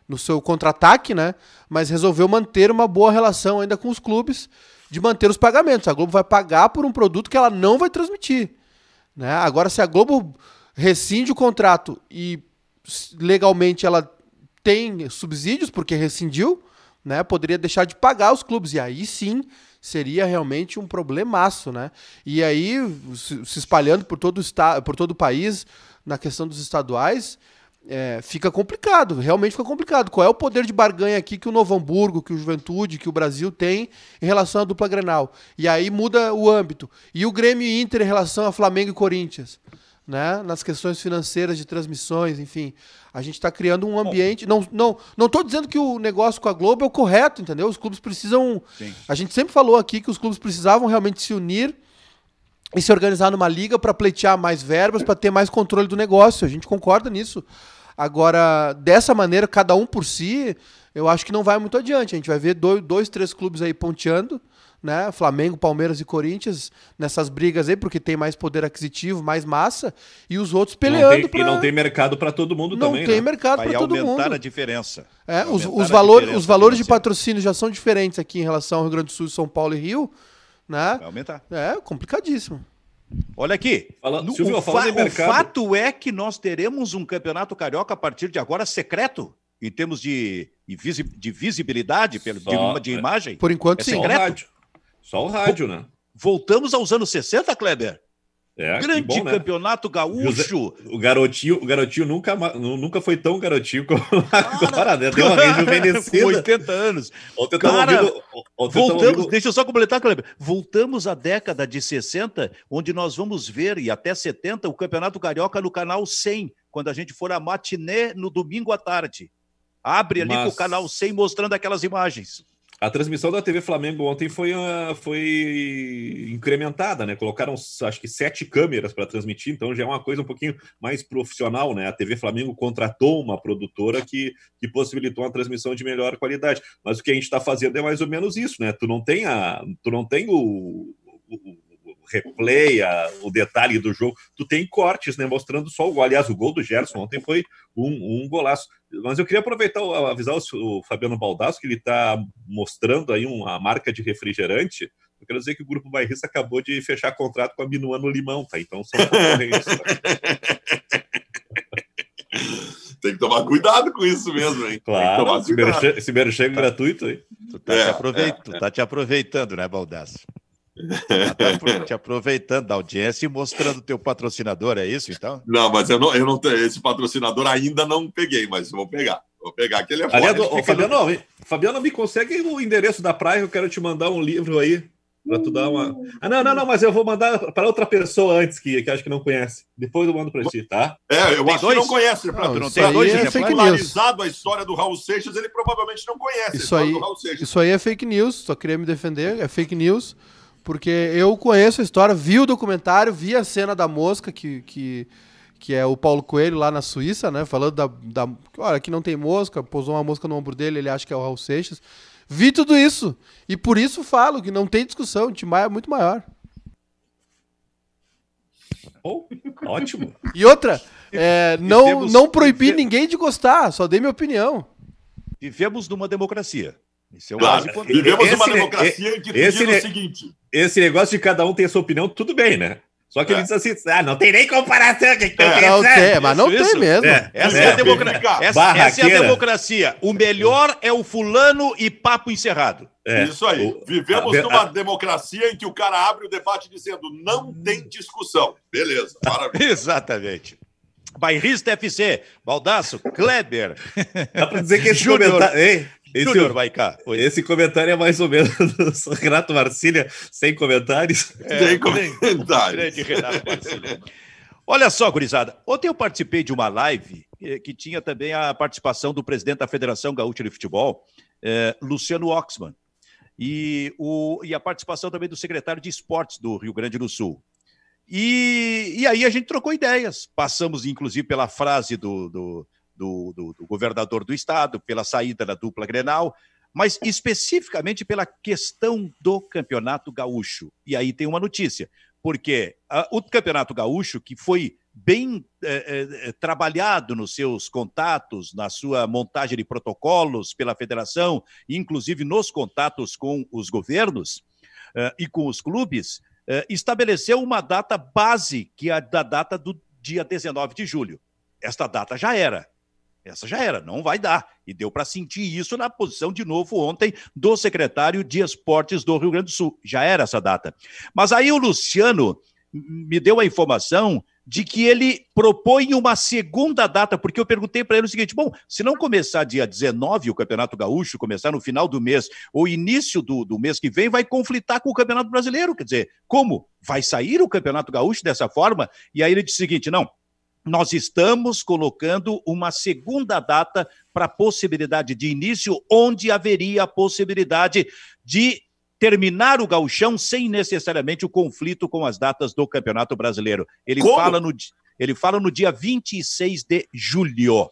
no seu contra-ataque, né? Mas resolveu manter uma boa relação ainda com os clubes de manter os pagamentos. A Globo vai pagar por um produto que ela não vai transmitir. Né? Agora, se a Globo rescinde o contrato e legalmente ela tem subsídios, porque rescindiu, né? poderia deixar de pagar os clubes. E aí sim seria realmente um problemaço. Né? E aí, se espalhando por todo o, estado, por todo o país, na questão dos estaduais, é, fica complicado, realmente fica complicado. Qual é o poder de barganha aqui que o Novo Hamburgo, que o Juventude, que o Brasil tem em relação à dupla Grenal? E aí muda o âmbito. E o Grêmio e Inter em relação a Flamengo e Corinthians? Né? Nas questões financeiras de transmissões, enfim. A gente está criando um ambiente. Não não não estou dizendo que o negócio com a Globo é o correto, entendeu? Os clubes precisam. Sim. A gente sempre falou aqui que os clubes precisavam realmente se unir e se organizar numa liga para pleitear mais verbas, para ter mais controle do negócio. A gente concorda nisso. Agora, dessa maneira, cada um por si, eu acho que não vai muito adiante. A gente vai ver dois, dois três clubes aí ponteando, né? Flamengo, Palmeiras e Corinthians nessas brigas aí, porque tem mais poder aquisitivo, mais massa, e os outros peleando. Não tem, pra... E não tem mercado para todo mundo não também. Não tem né? mercado para todo mundo. aumentar a diferença. É, os, os, valor, os valores de patrocínio já são diferentes aqui em relação ao Rio Grande do Sul, São Paulo e Rio né? Vai aumentar. É complicadíssimo. Olha aqui. Fala, no, Silvio, o, fa o fato é que nós teremos um campeonato carioca a partir de agora secreto em termos de, de visibilidade, pelo, de, de, imagem. Por enquanto, é sim. Só o rádio. Só o rádio, né? Voltamos aos anos 60, Kleber? É, Grande bom, né? campeonato gaúcho. o garotinho, o garotinho nunca, nunca foi tão garotinho como agora, né? Deu uma rejuvenescida. 80 anos. Ontem cara, ouvindo, ontem voltamos, ouvindo... deixa eu só completar, Kleber. Voltamos à década de 60, onde nós vamos ver, e até 70, o Campeonato Carioca no canal 100, quando a gente for a matiné no domingo à tarde. Abre ali Mas... o canal 100 mostrando aquelas imagens. A transmissão da TV Flamengo ontem foi, ah, foi incrementada, né? Colocaram, acho que, sete câmeras para transmitir, então já é uma coisa um pouquinho mais profissional, né? A TV Flamengo contratou uma produtora que, que possibilitou uma transmissão de melhor qualidade. Mas o que a gente está fazendo é mais ou menos isso, né? Tu não tem, a, tu não tem o, o replay, a, o detalhe do jogo. Tu tem cortes, né? Mostrando só o gol. Aliás, o gol do Gerson ontem foi um, um golaço. Mas eu queria aproveitar, avisar o, Fabiano Baldasso, que ele está mostrando aí uma marca de refrigerante. Eu quero dizer que o Grupo Bairrista acabou de fechar contrato com a Minuano Limão, tá? Então são tá? Tem que tomar cuidado com isso mesmo, hein? Claro, esse merchan, esse merchan é gratuito, hein? Tu tá, é, te é, é tu é. tá, te aproveitando, né, Baldasso? te aproveitando da audiência e mostrando o teu patrocinador, é isso então? Não, mas eu não, eu não tenho esse patrocinador ainda não peguei, mas vou pegar. Vou pegar, que ele é Aliás, Ô, Fabiano, Fabiano, me consegue o endereço da praia, eu quero te mandar um livro aí para tu dar uma. Ah, não, não, não, mas eu vou mandar para outra pessoa antes que, que acho que não conhece. Depois eu mando para ti, tá? É, eu acho que não conhece. para Não, não tem É a história do Raul Seixas, ele provavelmente não conhece. Isso aí, isso aí é fake news. Só queria me defender. É fake news. Porque eu conheço a história, vi o documentário, vi a cena da mosca, que, que, que é o Paulo Coelho lá na Suíça, né? Falando da, da. Olha, aqui não tem mosca, pousou uma mosca no ombro dele, ele acha que é o Raul Seixas. Vi tudo isso. E por isso falo que não tem discussão, o Timaya é muito maior. Oh, ótimo. E outra, é, não, vivemos, não proibi vivemos, ninguém de gostar, só dei minha opinião. Vivemos numa democracia. Isso é o claro. mais importante. Vivemos esse, uma democracia esse, em que esse, o seguinte: esse negócio de cada um ter sua opinião, tudo bem, né? Só que é. ele diz assim: ah, não tem nem comparação. Que é. Não tem, mas não isso, tem isso. mesmo. É. Essa, é. é a democracia. Essa, essa, é a é é democracia. O melhor é o fulano e papo encerrado. É. Isso aí. O, Vivemos a, numa a, democracia em que o cara abre o debate dizendo: não hum. tem discussão. Beleza, maravilha. Exatamente. Bairrista FC, Baldaço, Kleber. Dá para dizer que esse comentário. Esse, Júnior vai cá. Esse comentário é mais ou menos Renato Marcília, sem comentários. É, sem comentários. Olha só, gurizada. Ontem eu participei de uma live eh, que tinha também a participação do presidente da Federação Gaúcha de Futebol, eh, Luciano Oxman, e, o, e a participação também do secretário de Esportes do Rio Grande do Sul. E, e aí a gente trocou ideias. Passamos, inclusive, pela frase do, do do, do, do governador do estado, pela saída da dupla Grenal, mas especificamente pela questão do Campeonato Gaúcho. E aí tem uma notícia, porque a, ah, o Campeonato Gaúcho, que foi bem é, é, trabalhado nos seus contatos, na sua montagem de protocolos pela federação, inclusive nos contatos com os governos é, e com os clubes, estabeleceu uma data base, que é a da data do dia 19 de julho. Esta data já era. Essa já era, não vai dar. E deu para sentir isso na posição de novo ontem do secretário de Esportes do Rio Grande do Sul. Já era essa data. Mas aí o Luciano me deu a informação de que ele propõe uma segunda data, porque eu perguntei para ele o seguinte: bom, se não começar dia 19 o Campeonato Gaúcho, começar no final do mês ou início do, do mês que vem, vai conflitar com o Campeonato Brasileiro. Quer dizer, como? Vai sair o Campeonato Gaúcho dessa forma? E aí ele disse o seguinte: não, nós estamos colocando uma segunda data para a possibilidade de início, onde haveria a possibilidade de terminar o gauchão sem necessariamente o conflito com as datas do Campeonato Brasileiro. Ele, fala no, ele fala no dia 26 de julho,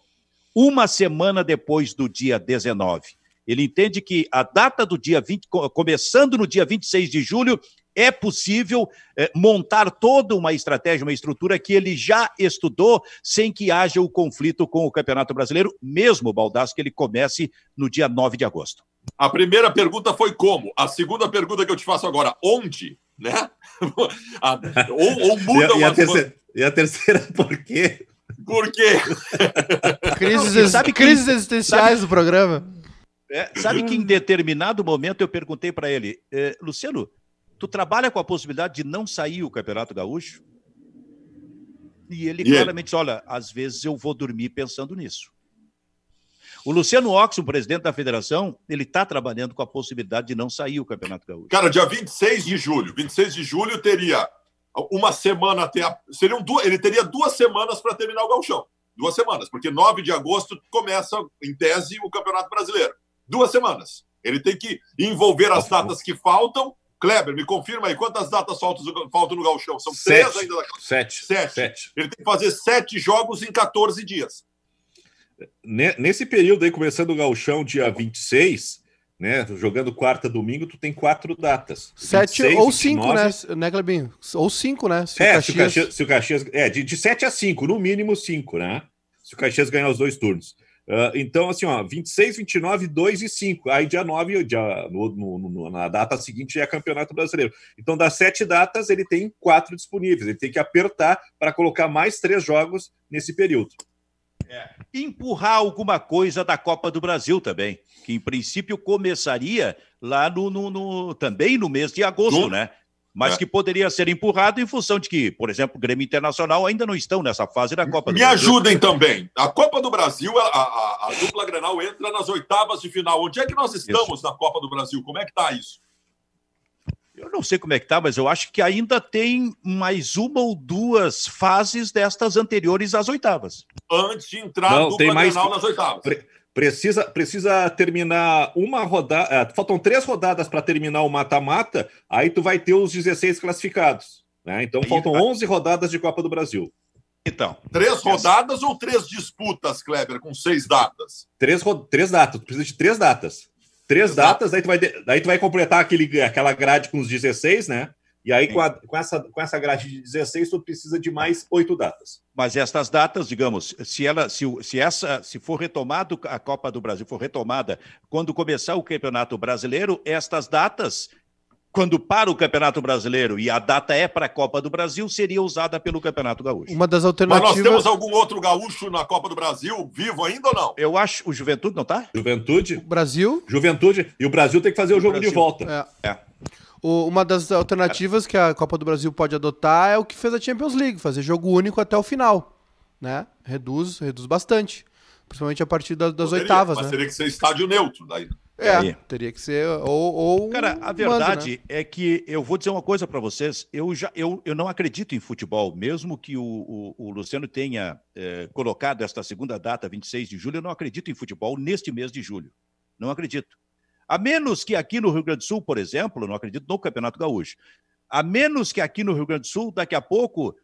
uma semana depois do dia 19. Ele entende que a data do dia 20, começando no dia 26 de julho, é possível eh, montar toda uma estratégia, uma estrutura que ele já estudou, sem que haja o conflito com o Campeonato Brasileiro, mesmo, Baldasso, que ele comece no dia 9 de agosto. A primeira pergunta foi como? A segunda pergunta que eu te faço agora, onde? Né? ou, ou muda e, e, a terceira, e a terceira, por quê? Por quê? crises, sabe crises existenciais sabe, do programa. É, sabe que em determinado momento eu perguntei para ele, eh, Luciano, Tu trabalha com a possibilidade de não sair o Campeonato Gaúcho? E ele e claramente ele? olha, às vezes eu vou dormir pensando nisso. O Luciano Ox, o presidente da federação, ele está trabalhando com a possibilidade de não sair o Campeonato Gaúcho. Cara, dia 26 de julho. 26 de julho teria uma semana até. A... Seriam duas, ele teria duas semanas para terminar o Gauchão. Duas semanas, porque 9 de agosto começa, em tese, o Campeonato Brasileiro. Duas semanas. Ele tem que envolver as tá datas que faltam Kleber, me confirma aí, quantas datas faltam no Galchão? São sete, três ainda da... sete, sete. Sete. Ele tem que fazer sete jogos em 14 dias. Nesse período aí, começando o Galchão dia 26, né? Jogando quarta, domingo, tu tem quatro datas. Sete 26, ou cinco, 29... né, né, Clebinho? Ou cinco, né? Se é, o Caxias... se, o Caxias... se o Caxias. É, de, de sete a cinco, no mínimo cinco, né? Se o Caxias ganhar os dois turnos. Uh, então, assim, ó, 26, 29, 2 e 5. Aí, dia 9, dia, no, no, na data seguinte, é Campeonato Brasileiro. Então, das sete datas, ele tem quatro disponíveis. Ele tem que apertar para colocar mais três jogos nesse período. É. Empurrar alguma coisa da Copa do Brasil também, que em princípio começaria lá no, no, no também no mês de agosto, no, né? mas é. que poderia ser empurrado em função de que, por exemplo, o Grêmio Internacional ainda não estão nessa fase da Copa Me do Brasil. Me ajudem também. A Copa do Brasil, a, a, a, dupla Grenal entra nas oitavas de final. Onde é que nós estamos isso. na Copa do Brasil? Como é que está isso? Eu não sei como é que está mas eu acho que ainda tem mais uma ou duas fases destas anteriores às oitavas. Antes de entrar não, dupla tem mais... nas oitavas. Pre Precisa, precisa terminar uma rodada. É, faltam três rodadas para terminar o mata-mata, aí tu vai ter os 16 classificados. Né? Então aí, faltam aí... Tá. 11 rodadas de Copa do Brasil. Então. Três rodadas ou três disputas, Kleber, com seis datas? Três, três datas, tu precisa de três datas. Três Exato. datas, daí tu, vai, daí tu vai completar aquele, aquela grade com os 16, né? E aí, com, a, com, essa, com essa grade de 16, tu precisa de mais oito datas. Mas estas datas, digamos, se ela, se, se essa, se for retomado a Copa do Brasil, for retomada quando começar o Campeonato Brasileiro, estas datas quando para o Campeonato Brasileiro e a data é para a Copa do Brasil, seria usada pelo Campeonato Gaúcho. Uma das alternativas. Mas nós temos algum outro gaúcho na Copa do Brasil vivo ainda ou não? Eu acho. O Juventude não tá? Juventude. O Brasil. Juventude. E o Brasil tem que fazer o, o jogo Brasil. de volta. É. é. O, uma das alternativas que a Copa do Brasil pode adotar é o que fez a Champions League, fazer jogo único até o final. Né? Reduz, reduz bastante. Principalmente a partir das, Poderia, oitavas. Mas né? teria que ser estádio neutro daí. É, aí. É. teria que ser ou, ou Cara, a verdade né? é que eu vou dizer uma coisa para vocês. Eu já eu, eu não acredito em futebol, mesmo que o, o, o Luciano tenha eh, colocado esta segunda data, 26 de julho, eu não acredito em futebol neste mês de julho. Não acredito. A menos que aqui no Rio Grande do Sul, por exemplo, não acredito no Campeonato Gaúcho, a menos que aqui no Rio Grande do Sul, daqui a pouco, uh,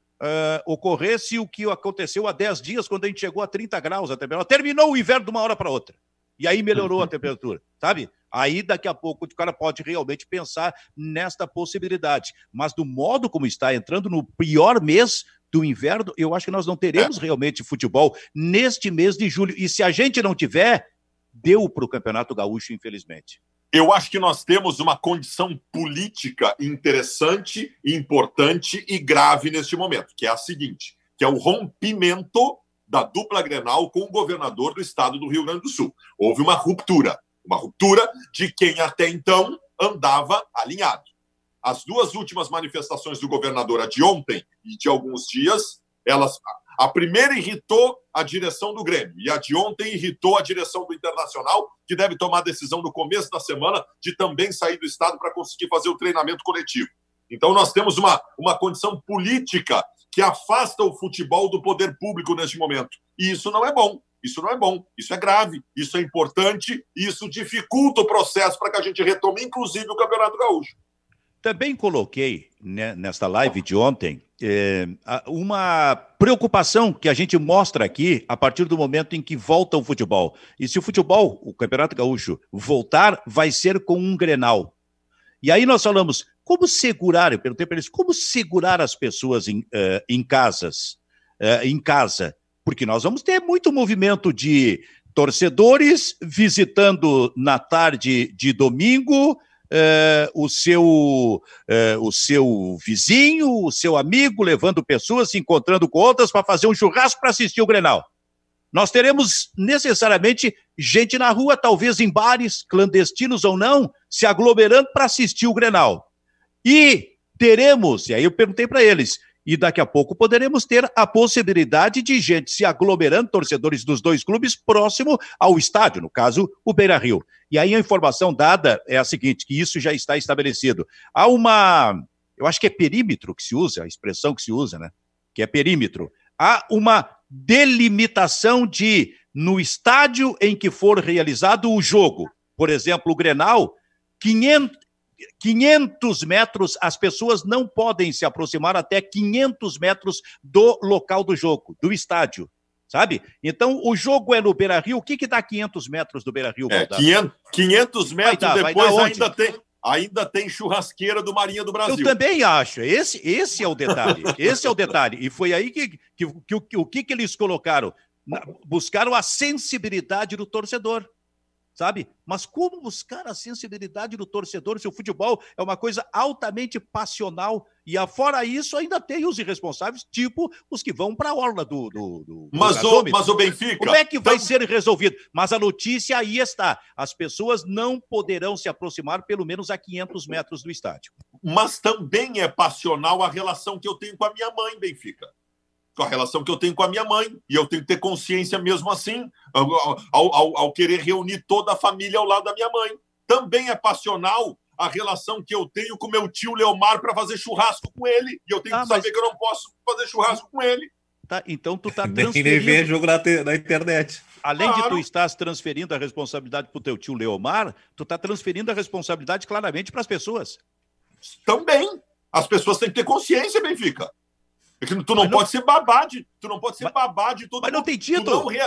ocorresse o que aconteceu há 10 dias, quando a gente chegou a 30 graus a temperatura. Terminou o inverno de uma hora para outra. E aí melhorou a temperatura, sabe? Aí daqui a pouco o cara pode realmente pensar nesta possibilidade. Mas do modo como está entrando no pior mês do inverno, eu acho que nós não teremos é. realmente futebol neste mês de julho. E se a gente não tiver, deu para o Campeonato Gaúcho, infelizmente. Eu acho que nós temos uma condição política interessante, importante e grave neste momento, que é a seguinte, que é o rompimento da dupla Grenal com o governador do estado do Rio Grande do Sul. Houve uma ruptura, uma ruptura de quem até então andava alinhado. As duas últimas manifestações do governador, a de ontem e de alguns dias, elas a primeira irritou a direção do Grêmio e a de ontem irritou a direção do Internacional, que deve tomar decisão no começo da semana de também sair do estado para conseguir fazer o treinamento coletivo. Então, nós temos uma, uma condição política que afasta o futebol do poder público neste momento. E isso não é bom. Isso não é bom, isso é grave, isso é importante e isso dificulta o processo para que a gente retome, inclusive, o Campeonato Gaúcho. Também coloquei né, nesta live de ontem é, uma preocupação que a gente mostra aqui a partir do momento em que volta o futebol. E se o futebol, o Campeonato Gaúcho, voltar, vai ser com um grenal. E aí nós falamos, como segurar, eu perguntei para eles, como segurar as pessoas em, uh, em casas, uh, em casa? Porque nós vamos ter muito movimento de torcedores visitando na tarde de domingo, uh, o, seu, uh, o seu vizinho, o seu amigo, levando pessoas, se encontrando com outras para fazer um churrasco para assistir o Grenal. Nós teremos necessariamente gente na rua, talvez em bares, clandestinos ou não, se aglomerando para assistir o Grenal. E teremos, e aí eu perguntei para eles, e daqui a pouco poderemos ter a possibilidade de gente se aglomerando, torcedores dos dois clubes, próximo ao estádio, no caso, o Beira Rio. E aí a informação dada é a seguinte: que isso já está estabelecido. Há uma. Eu acho que é perímetro que se usa, a expressão que se usa, né? Que é perímetro. Há uma delimitação de no estádio em que for realizado o jogo, por exemplo, o Grenal, 500, 500 metros, as pessoas não podem se aproximar até 500 metros do local do jogo, do estádio, sabe? Então, o jogo é no Beira-Rio, o que que dá 500 metros do Beira-Rio, é, 500 metros dar, depois ainda tem, ainda tem churrasqueira do Marinha do Brasil. Eu também acho. Esse, esse é o detalhe. Esse é o detalhe. E foi aí que, que, que, que o que, que eles colocaram? buscaram a sensibilidade do torcedor sabe? Mas como buscar a sensibilidade do torcedor se o futebol é uma coisa altamente passional e afora ah, isso ainda tem os irresponsáveis, tipo os que vão para a orla do, do, do mas, do o, mas o Benfica... Como é que vai então... ser resolvido? Mas a notícia aí está, as pessoas não poderão se aproximar pelo menos a 500 metros do estádio. Mas também é passional a relação que eu tenho com a minha mãe, Benfica com a relação que eu tenho com a minha mãe, e eu tenho que ter consciência mesmo assim, ao, ao, ao querer reunir toda a família ao lado da minha mãe. Também é passional a relação que eu tenho com meu tio Leomar para fazer churrasco com ele, e eu tenho ah, que mas... saber que eu não posso fazer churrasco com ele. Tá, então tu tá transferindo... Nem ver jogo na, te... na internet. Além claro. de tu estás transferindo a responsabilidade para o teu tio Leomar, tu tá transferindo a responsabilidade claramente para as pessoas. Também. As pessoas têm que ter consciência, Benfica. É que tu não, pode ser babá de, tu não pode ser mas, babá de todo Mas mundo. não tem tido. Não, re...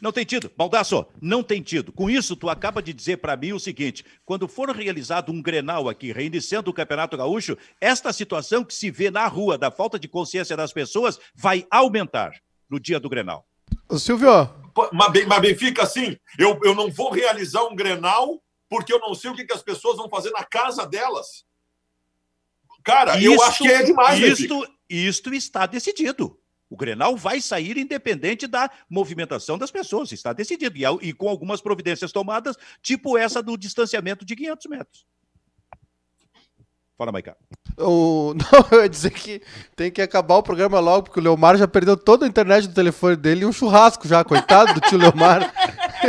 não, tem tido. Baldasso, não tem tido. Com isso, tu acaba de dizer para mim o seguinte: quando for realizado um grenal aqui, reiniciando o Campeonato Gaúcho, esta situação que se vê na rua da falta de consciência das pessoas vai aumentar no dia do grenal. Ô, Silvio. Mas, mas bem, fica assim: eu, eu não vou realizar um grenal porque eu não sei o que, que as pessoas vão fazer na casa delas. Cara, eu acho que é demais, Isso isto está decidido. O Grenal vai sair independente da movimentação das pessoas, está decidido. E, e com algumas providências tomadas, tipo essa do distanciamento de 500 metros. Fala, Maiká. O... Não, eu ia dizer que tem que acabar o programa logo, porque o Leomar já perdeu toda a internet do telefone dele e um churrasco já, coitado do tio Leomar.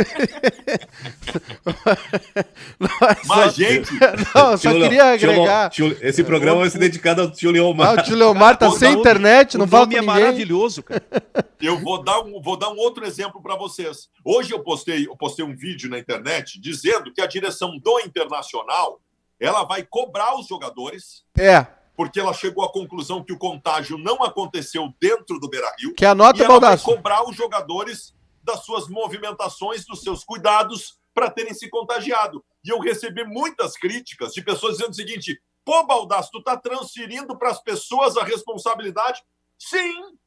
Mas, Mas, gente. Não, só queria agregar. Tio, esse programa vai ser dedicado ao tio Leomar. Ah, o tio Leomar tá sem internet, não fala com é ninguém. é maravilhoso, cara. Eu vou dar um, vou dar um outro exemplo para vocês. Hoje eu postei, eu postei um vídeo na internet dizendo que a direção do Internacional ela vai cobrar os jogadores. É. Porque ela chegou à conclusão que o contágio não aconteceu dentro do Beira-Rio. Que é anota, e ela vai cobrar os jogadores das suas movimentações, dos seus cuidados para terem se contagiado. E eu recebi muitas críticas de pessoas dizendo o seguinte: pô, Baldasso, tu está transferindo para as pessoas a responsabilidade? Sim,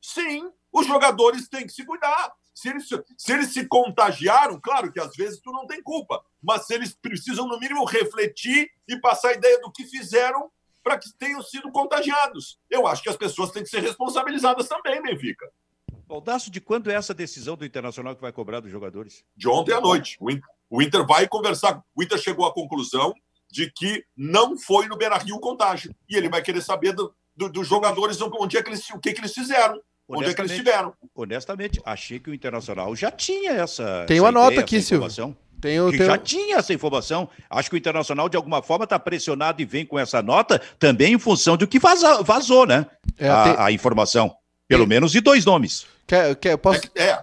sim, os jogadores têm que se cuidar. Se eles, se eles se contagiaram, claro que às vezes tu não tem culpa, mas se eles precisam, no mínimo, refletir e passar a ideia do que fizeram para que tenham sido contagiados. Eu acho que as pessoas têm que ser responsabilizadas também, Benfica. Baldaço, de quando é essa decisão do Internacional que vai cobrar dos jogadores? De ontem à noite. O Inter vai conversar. O Inter chegou à conclusão de que não foi no Beira-Rio o contágio. E ele vai querer saber do, do, dos jogadores onde é que eles, o que, que eles fizeram. Onde é que eles estiveram? Honestamente, achei que o Internacional já tinha essa. Tem uma nota aqui, Silvio. Tenho, que tenho... já tinha essa informação. Acho que o Internacional, de alguma forma, está pressionado e vem com essa nota também em função do que vazou, vazou né? É, a, tem... a informação. Pelo menos de dois nomes. Quer, quer, posso... É, é.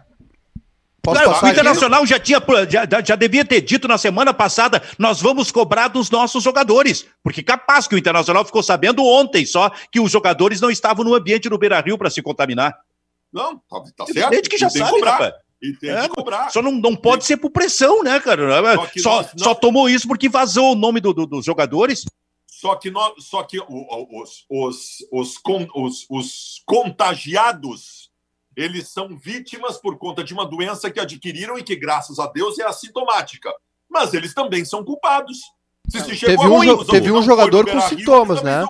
Posso Cara, o Internacional já, tinha, já, já devia ter dito na semana passada: nós vamos cobrar dos nossos jogadores. Porque capaz que o Internacional ficou sabendo ontem só que os jogadores não estavam no ambiente do Beira Rio para se contaminar. Não, tá, tá certo. Desde que já sabe, cobrar. rapaz. É, cobrar. Só não, não pode tem... ser por pressão, né, cara? Só, só, nós, só tomou isso porque vazou o nome do, do, dos jogadores. Só que, nós, só que os, os, os, os, os contagiados eles são vítimas por conta de uma doença que adquiriram e que, graças a Deus, é assintomática. Mas eles também são culpados. Teve um, ruim, teve um jogador com sintomas, né?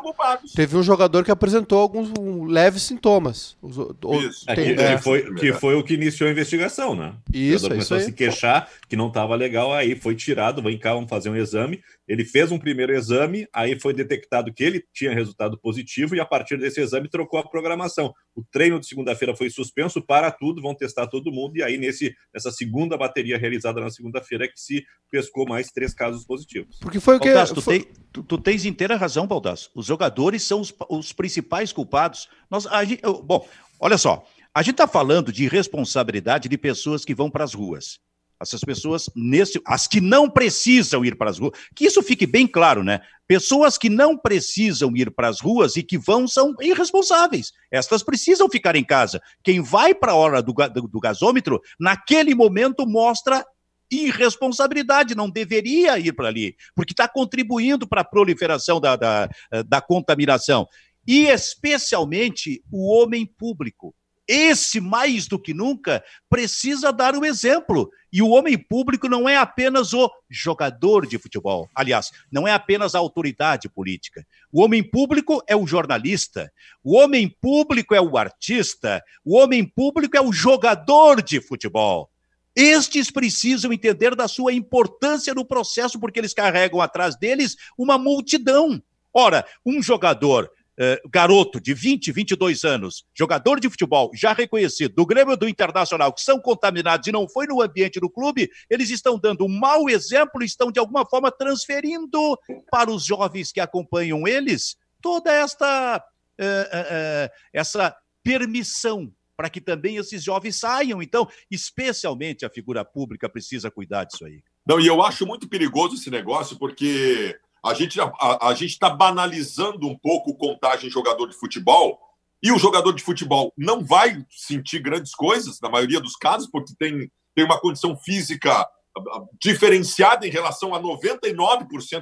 Teve um jogador que apresentou alguns um, leves sintomas. Os, isso. É, tem, é, que, foi, é que foi o que iniciou a investigação, né? Isso, o é começou isso a se queixar que não estava legal, aí foi tirado, vem cá, vamos fazer um exame. Ele fez um primeiro exame, aí foi detectado que ele tinha resultado positivo e a partir desse exame trocou a programação. O treino de segunda-feira foi suspenso para tudo, vão testar todo mundo e aí nesse, nessa segunda bateria realizada na segunda-feira é que se pescou mais três casos positivos. Porque foi o que. Baldasso, tu, foi... Tem, tu, tu, tens inteira razão, Baldasso. Os jogadores são os, os principais culpados. Nós, a, gente, eu, bom, olha só. A gente está falando de responsabilidade de pessoas que vão para as ruas. Essas pessoas, nesse, as que não precisam ir para as ruas, que isso fique bem claro, né? Pessoas que não precisam ir para as ruas e que vão são irresponsáveis. Estas precisam ficar em casa. Quem vai para a hora do, do, do gasômetro, naquele momento mostra irresponsabilidade, não deveria ir para ali, porque está contribuindo para a proliferação da, da, eh, da contaminação. E especialmente o homem público. Esse, mais do que nunca, precisa dar o um exemplo. E o homem público não é apenas o jogador de futebol. Aliás, não é apenas a autoridade política. O homem público é o jornalista. O homem público é o artista. O homem público é o jogador de futebol. Estes precisam entender da sua importância no processo, porque eles carregam atrás deles uma multidão. Ora, um jogador eh, garoto de 20, 22 anos, jogador de futebol já reconhecido do Grêmio do Internacional, que são contaminados e não foi no ambiente do clube, eles estão dando um mau exemplo, estão de alguma forma transferindo para os jovens que acompanham eles toda esta eh, eh, essa permissão para que também esses jovens saiam. Então, especialmente a figura pública precisa cuidar disso aí. Não, e eu acho muito perigoso esse negócio, porque a gente a, a gente está banalizando um pouco o contagem jogador de futebol. E o jogador de futebol não vai sentir grandes coisas, na maioria dos casos, porque tem, tem uma condição física ah, ah, diferenciada em relação a 99%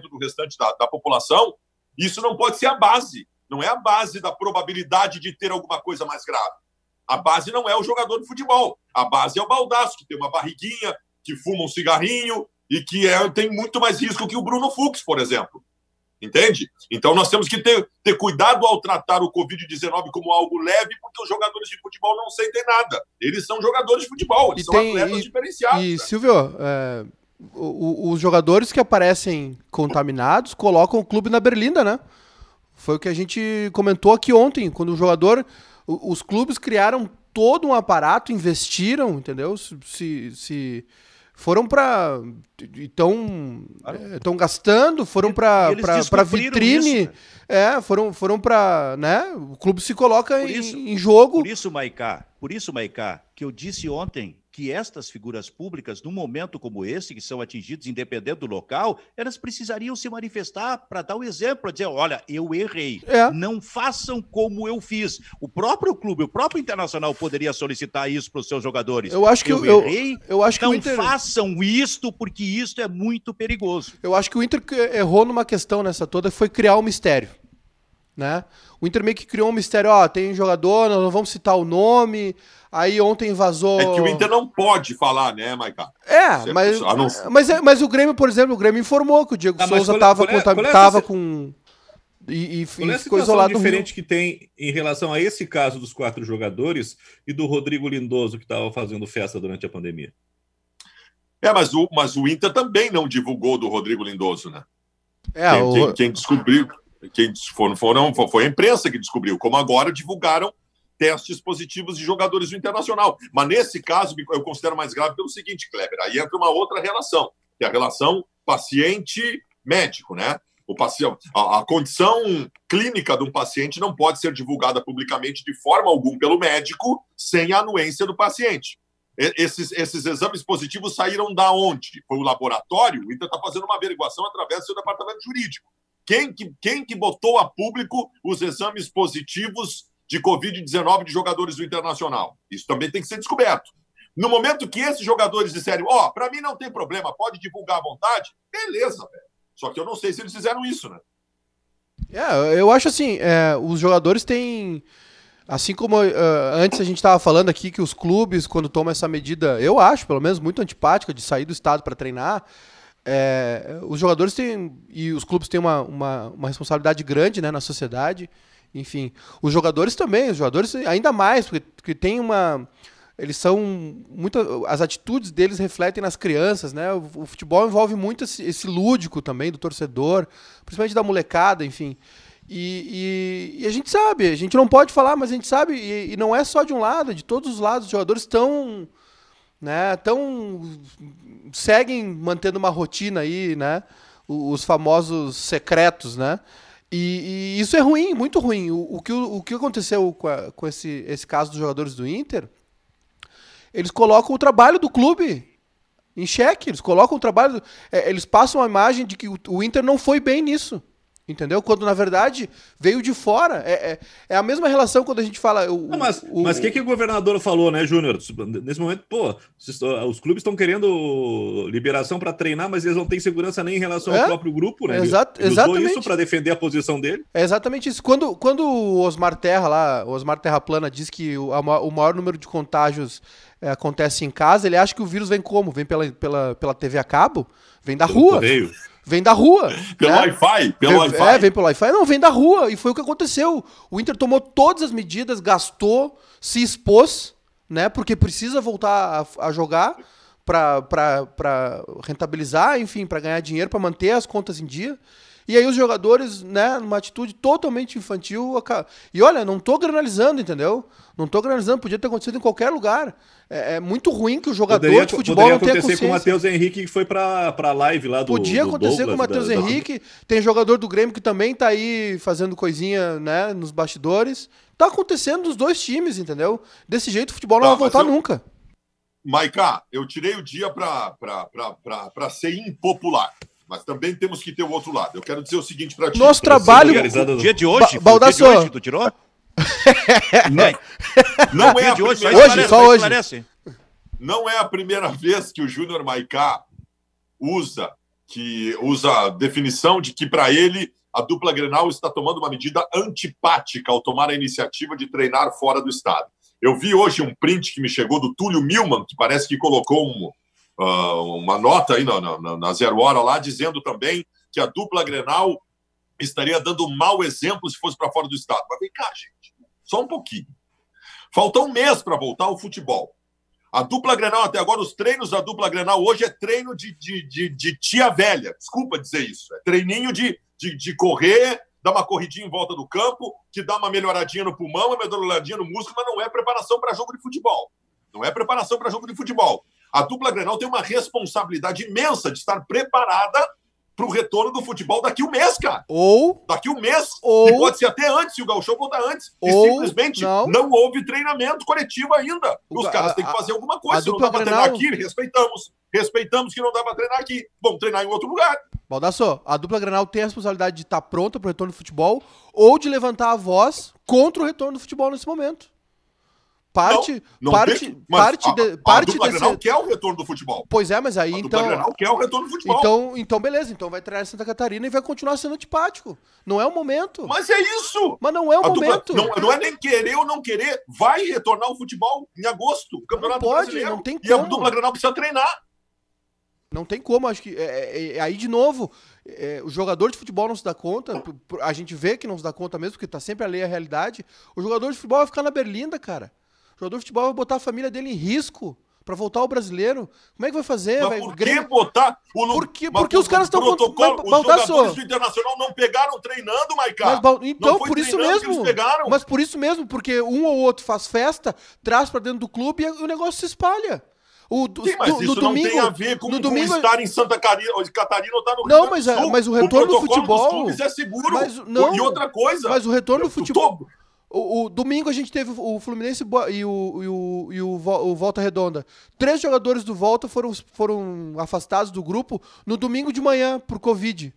do restante da, da população. Isso não pode ser a base, não é a base da probabilidade de ter alguma coisa mais grave. A base não é o jogador de futebol. A base é o baldaço, que tem uma barriguinha, que fuma um cigarrinho e que é, tem muito mais risco que o Bruno Fux, por exemplo. Entende? Então nós temos que ter, ter cuidado ao tratar o Covid-19 como algo leve, porque os jogadores de futebol não sentem nada. Eles são jogadores de futebol, eles e são tem, atletas e, diferenciados. E, né? Silvio, é, os jogadores que aparecem contaminados colocam o clube na berlinda, né? Foi o que a gente comentou aqui ontem, quando o jogador os clubes criaram todo um aparato, investiram, entendeu? Se, se foram para estão estão é, gastando, foram para para vitrine, isso, né? é, foram foram para, né? O clube se coloca isso, em, em, jogo. Por isso, Maiká por isso, Maicá, que eu disse ontem que estas figuras públicas, num momento como esse, que são atingidos independente do local, elas precisariam se manifestar para dar o um exemplo, dizer, olha, eu errei, é. não façam como eu fiz. O próprio clube, o próprio Internacional poderia solicitar isso para os seus jogadores. Eu acho que eu, eu errei, eu acho que não Inter... façam isto, porque isto é muito perigoso. Eu acho que o Inter errou numa questão nessa toda, foi criar um mistério. Né? O Inter meio que criou um mistério, ó, tem um jogador, nós não vamos citar o nome. Aí ontem vazou. É que o Inter não pode falar, né, Maica é, é, mas, mas, é, mas, o Grêmio, por exemplo, o Grêmio informou que o Diego ah, Souza estava é, é, com. E, e qual é a ficou isolado diferente que tem em relação a esse caso dos quatro jogadores e do Rodrigo Lindoso que estava fazendo festa durante a pandemia? É, mas o, mas o Inter também não divulgou do Rodrigo Lindoso, né? É, quem, o... quem, quem descobriu quem for foram, foi a imprensa que descobriu, como agora divulgaram testes positivos de jogadores do Internacional. Mas nesse caso, eu considero mais grave pelo seguinte, Kleber, aí entra uma outra relação, que é a relação paciente-médico, né? O paciente, a, a, condição clínica de um paciente não pode ser divulgada publicamente de forma alguma pelo médico sem a anuência do paciente. E, esses, esses exames positivos saíram da onde? Foi o laboratório? Então está fazendo uma averiguação através do seu departamento jurídico. Quem que, quem que botou a público os exames positivos de Covid-19 de jogadores do Internacional? Isso também tem que ser descoberto. No momento que esses jogadores disserem, ó, oh, para mim não tem problema, pode divulgar à vontade, beleza, velho. Só que eu não sei se eles fizeram isso, né? É, eu acho assim, é, os jogadores têm. Assim como uh, antes a gente estava falando aqui que os clubes, quando tomam essa medida, eu acho, pelo menos, muito antipática de sair do estado para treinar, é, os jogadores têm, e os clubes têm uma, uma, uma responsabilidade grande né, na sociedade. Enfim, os jogadores também, os jogadores ainda mais, porque, porque tem uma. Eles são. Muito, as atitudes deles refletem nas crianças, né? O, o futebol envolve muito esse, esse, lúdico também do torcedor, principalmente da molecada, enfim. E, e, e, a gente sabe, a gente não pode falar, mas a gente sabe, e, e não é só de um lado, é de todos os lados, os jogadores estão né? Então seguem mantendo uma rotina aí, né? Os famosos secretos, né? E, e isso é ruim, muito ruim. O, o que, o, o, que aconteceu com, a, com esse, esse caso dos jogadores do Inter? Eles colocam o trabalho do clube em xeque. Eles colocam o trabalho. Do, é, eles passam a imagem de que o, o Inter não foi bem nisso. Entendeu? Quando, na verdade, veio de fora. É, é, é a mesma relação quando a gente fala. O, Não, mas o mas que, que o governador falou, né, Júnior? Nesse momento, pô, os clubes estão querendo liberação para treinar, mas eles não têm segurança nem em relação é? ao próprio grupo, né? Exato, ele, ele exatamente. isso para defender a posição dele. É exatamente isso. Quando, quando o Osmar Terra, lá, o Osmar Terra Plana, diz que o, o maior número de contágios é, acontece em casa, ele acha que o vírus vem como? Vem pela, pela, pela TV a cabo? Vem da Pelo rua. Correio vem da rua. pelo né? Wi-Fi? Pelo Wi-Fi. É, vem pelo Wi-Fi. Não, vem da rua. E foi o que aconteceu. O Inter tomou todas as medidas, gastou, se expôs, né? Porque precisa voltar a, a jogar para rentabilizar, enfim, para ganhar dinheiro, para manter as contas em dia. E aí os jogadores, né, numa atitude totalmente infantil. E olha, não tô granalizando, entendeu? Não tô granalizando, podia ter acontecido em qualquer lugar. É, é muito ruim que o jogador poderia, de futebol não tenha consciência. Podia acontecer com o Matheus Henrique que foi pra, pra live lá do Podia do acontecer Douglas, com o Matheus Henrique. Da... Tem jogador do Grêmio que também tá aí fazendo coisinha, né, nos bastidores. Tá acontecendo nos dois times, entendeu? Desse jeito o futebol não tá, vai voltar eu... nunca. Maiká, eu tirei o dia para ser impopular. Mas também temos que ter o outro lado. Eu quero dizer o seguinte para ti. Nosso trabalho. No dia de hoje? Ba Dia de hoje que tu tirou? não, não é a hoje, primeira... hoje só hoje. Não é a primeira vez que o Júnior Maicá usa que usa a definição de que para ele a dupla Grenal está tomando uma medida antipática ao tomar a iniciativa de treinar fora do estado. Eu vi hoje um print que me chegou do Túlio Milman, que parece que colocou um, uh, uma nota aí na, na, na Zero Hora lá, dizendo também que a dupla Grenal estaria dando mau exemplo se fosse para fora do estado. Mas vem cá, gente, só um pouquinho. Faltou um mês para voltar ao futebol. A dupla Grenal, até agora, os treinos da dupla Grenal hoje é treino de, de, de, de tia velha. Desculpa dizer isso. É treininho de, de, de, correr, dar uma corridinha em volta do campo, que dá uma melhoradinha no pulmão, uma melhoradinha no músculo, mas não é preparação para jogo de futebol. Não é preparação para jogo de futebol. A dupla Grenal tem uma responsabilidade imensa de estar preparada para o retorno do futebol daqui um mês, cara. Ou. Daqui um mês. Ou. E pode ser até antes, se o Galchão voltar antes. Ou, e simplesmente não. não houve treinamento coletivo ainda. O, Os caras a, têm que fazer alguma coisa. Se não dá para treinar aqui, respeitamos. Respeitamos que não dá para treinar aqui. Vamos treinar em outro lugar. Baldasso, a dupla Granal tem a responsabilidade de estar tá pronta para o retorno do futebol ou de levantar a voz contra o retorno do futebol nesse momento. Parte, não, não parte, deixa, parte, a, de, a, parte do desse... Grenal quer o retorno do futebol. Pois é, mas aí a então. Grenal quer o retorno do futebol. Então, então beleza, então vai treinar Santa Catarina e vai continuar sendo antipático. Não é o momento. Mas é isso. Mas não é o a momento. Dupla, não, não, é nem querer ou não querer. Vai retornar o futebol em agosto, campeonato não pode, Não tem como. E a dupla Grenal precisa treinar. Não tem como, acho que. É, é, é, é aí, de novo, é, o jogador de futebol não se dá conta, a gente vê que não se dá conta mesmo, porque tá sempre a ler a realidade. O jogador de futebol vai ficar na berlinda, cara. O jogador de futebol vai botar a família dele em risco para voltar ao brasileiro. Como é que vai fazer? Mas vai, por que botar? O... Porque, mas porque os caras estão... Protocolo, mas, os Baldasso. jogadores do Internacional não pegaram treinando, Maicá. Mas, então, por isso mesmo. Mas por isso mesmo, porque um ou outro faz festa, traz para dentro do clube e o negócio se espalha. O, Sim, mas do, isso do domingo, não tem a ver com, o domingo, com estar em Santa Catarina ou tá estar no Rio não, mas, é, mas o retorno o do futebol... é seguro. Mas, não, e outra coisa... Mas o retorno do futebol... Tô o, o, domingo a gente teve o Fluminense e o, e o, e o, o Volta Redonda. Três jogadores do Volta foram, foram afastados do grupo no domingo de manhã por Covid.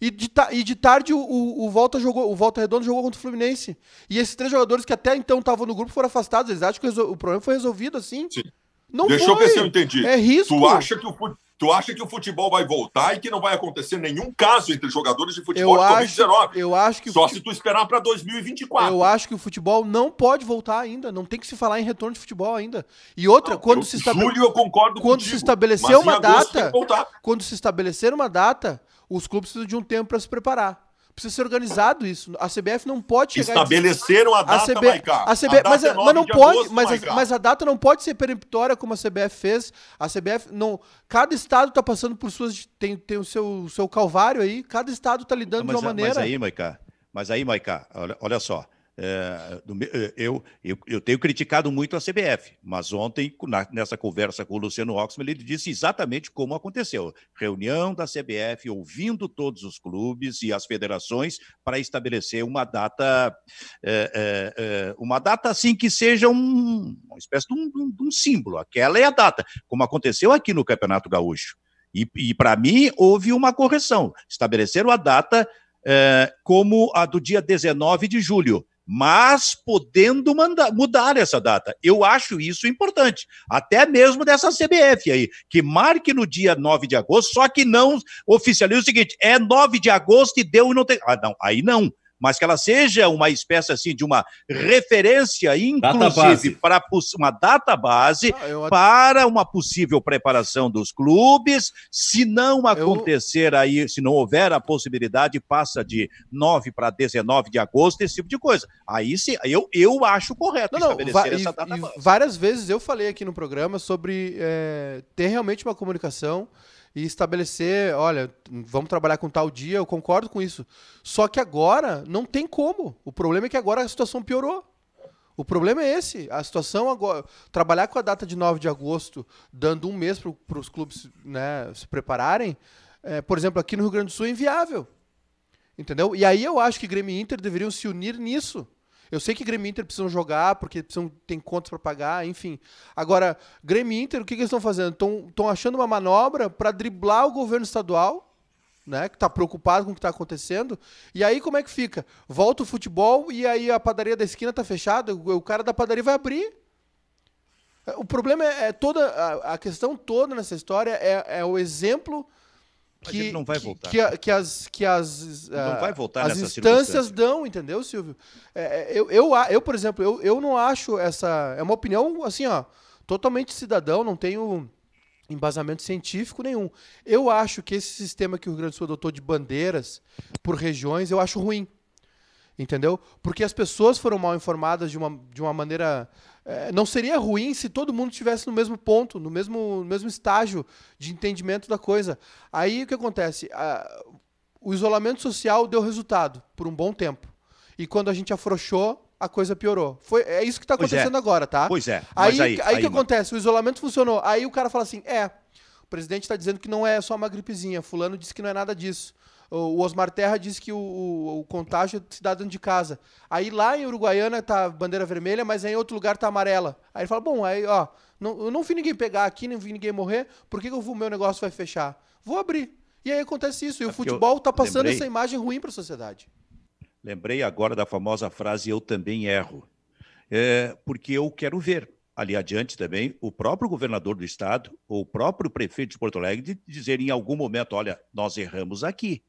E de, e de tarde o, o, Volta jogou, o Volta Redonda jogou contra o Fluminense. E esses três jogadores que até então estavam no grupo foram afastados. Eles acham que o problema foi resolvido assim? Sim. Não Deixa foi. eu ver se eu entendi. É risco. Tu acha que o, Tu acha que o futebol vai voltar e que não vai acontecer nenhum caso entre jogadores de futebol eu de Eu acho que só fute... se tu esperar para 2024. Eu acho que o futebol não pode voltar ainda, não tem que se falar em retorno de futebol ainda. E outra, não, quando eu, se estabeleceu Julho eu concordo quando contigo, se estabelecer uma data, quando se estabelecer uma data, os clubes precisam de um tempo para se preparar. Precisa ser organizado isso. A CBF não pode chegar Estabeleceram a, data, a CB... A CB... A mas, é mas, não pode, agosto, mas, a, mas a data não pode ser peremptória como a CBF fez. A CBF não. Cada estado está passando por suas. Tem, tem o seu, seu calvário aí. Cada estado está lidando não, de uma é- maneira. Mas aí, Maiká. Mas aí, Maiká, olha, olha só. É, eu, eu, eu, tenho criticado muito a CBF, mas ontem, na, nessa conversa com o Luciano Oxman, ele disse exatamente como aconteceu: reunião da CBF, ouvindo todos os clubes e as federações para estabelecer uma data, é, é, uma data assim que seja um, uma espécie de um, um símbolo. Aquela é a data, como aconteceu aqui no Campeonato Gaúcho. E, e para mim, houve uma correção. Estabeleceram a data como a do dia 19 de julho mas podendo mandar, mudar essa data. Eu acho isso importante, até mesmo dessa CBF aí, que marque no dia 9 de agosto, só que não oficialize o seguinte, é 9 de agosto e deu e não tem. Ah, não, aí não mas que ela seja uma espécie assim de uma referência, inclusive para uma data ah, para uma possível preparação dos clubes. Se não acontecer eu... aí, se não houver a possibilidade, passa de 9 para 19 de agosto, esse tipo de coisa. Aí sim, eu, eu acho correto não, estabelecer não, essa várias vezes eu falei aqui no programa sobre é, ter realmente uma comunicação e estabelecer, olha, vamos trabalhar com tal dia, eu concordo com isso. Só que agora não tem como. O problema é que agora a situação piorou. O problema é esse. A situação agora. Trabalhar com a data de 9 de agosto, dando um mês para os clubes né, se prepararem, é, por exemplo, aqui no Rio Grande do Sul é inviável. Entendeu? E aí eu acho que Grêmio e Inter deveriam se unir nisso. Eu sei que Grêmio e Inter precisam jogar, porque precisam tem contas para pagar, enfim. Agora, Grêmio e Inter, o que, que eles estão fazendo? Estão achando uma manobra para driblar o governo estadual, né, que está preocupado com o que está acontecendo. E aí como é que fica? Volta o futebol e aí a padaria da esquina está fechada, o cara da padaria vai abrir. É, o problema é, é toda a, a, questão toda nessa história é, é o exemplo que não vai voltar. Que, que, as que as não ah, vai voltar as instâncias dão, entendeu, Silvio? É, é eu, eu, eu, por exemplo, eu, eu não acho essa é uma opinião assim, ó, totalmente cidadão, não tenho embasamento científico nenhum. Eu acho que esse sistema que o Rio Grande do Sul adotou de bandeiras por regiões, eu acho ruim. Entendeu? Porque as pessoas foram mal informadas de uma, de uma maneira é, não seria ruim se todo mundo estivesse no mesmo ponto, no mesmo, no mesmo estágio de entendimento da coisa. Aí o que acontece? o isolamento social deu resultado por um bom tempo. E quando a gente afrouxou, a coisa piorou. Foi, é isso que está é. acontecendo é. agora, tá? Pois é. Aí, aí, aí, aí que acontece? O isolamento funcionou. Aí o cara fala assim: é, o presidente está dizendo que não é só uma gripezinha. Fulano disse que não é nada disso. O Osmar Terra disse que o, o, o contágio se dá dentro de casa. Aí lá em Uruguaiana tá bandeira vermelha, mas aí em outro lugar tá amarela. Aí ele fala, bom, aí ó, não, eu não vi ninguém pegar aqui, não vi ninguém morrer, por que, que o meu negócio vai fechar? Vou abrir. E aí acontece isso. E é o futebol tá passando lembrei, essa imagem ruim para a sociedade. Lembrei agora da famosa frase eu também erro. É, porque eu quero ver ali adiante também o próprio governador do estado ou o próprio prefeito de Porto Alegre de dizer em algum momento, olha, nós erramos aqui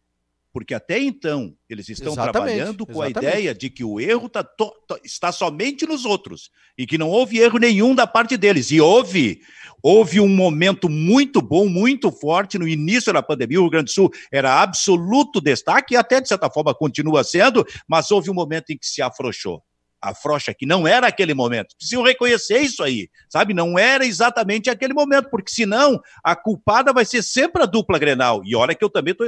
porque até então eles estão exatamente, trabalhando com exatamente. a ideia de que o erro tá to, to, está somente nos outros e que não houve erro nenhum da parte deles. E houve, houve um momento muito bom, muito forte no início da pandemia. O Rio Grande do Sul era absoluto destaque e até de certa forma continua sendo, mas houve um momento em que se afrouxou a Frocha, que não era aquele momento. Precisam reconhecer isso aí, sabe? Não era exatamente aquele momento, porque senão a culpada vai ser sempre a dupla Grenal. E olha que eu também estou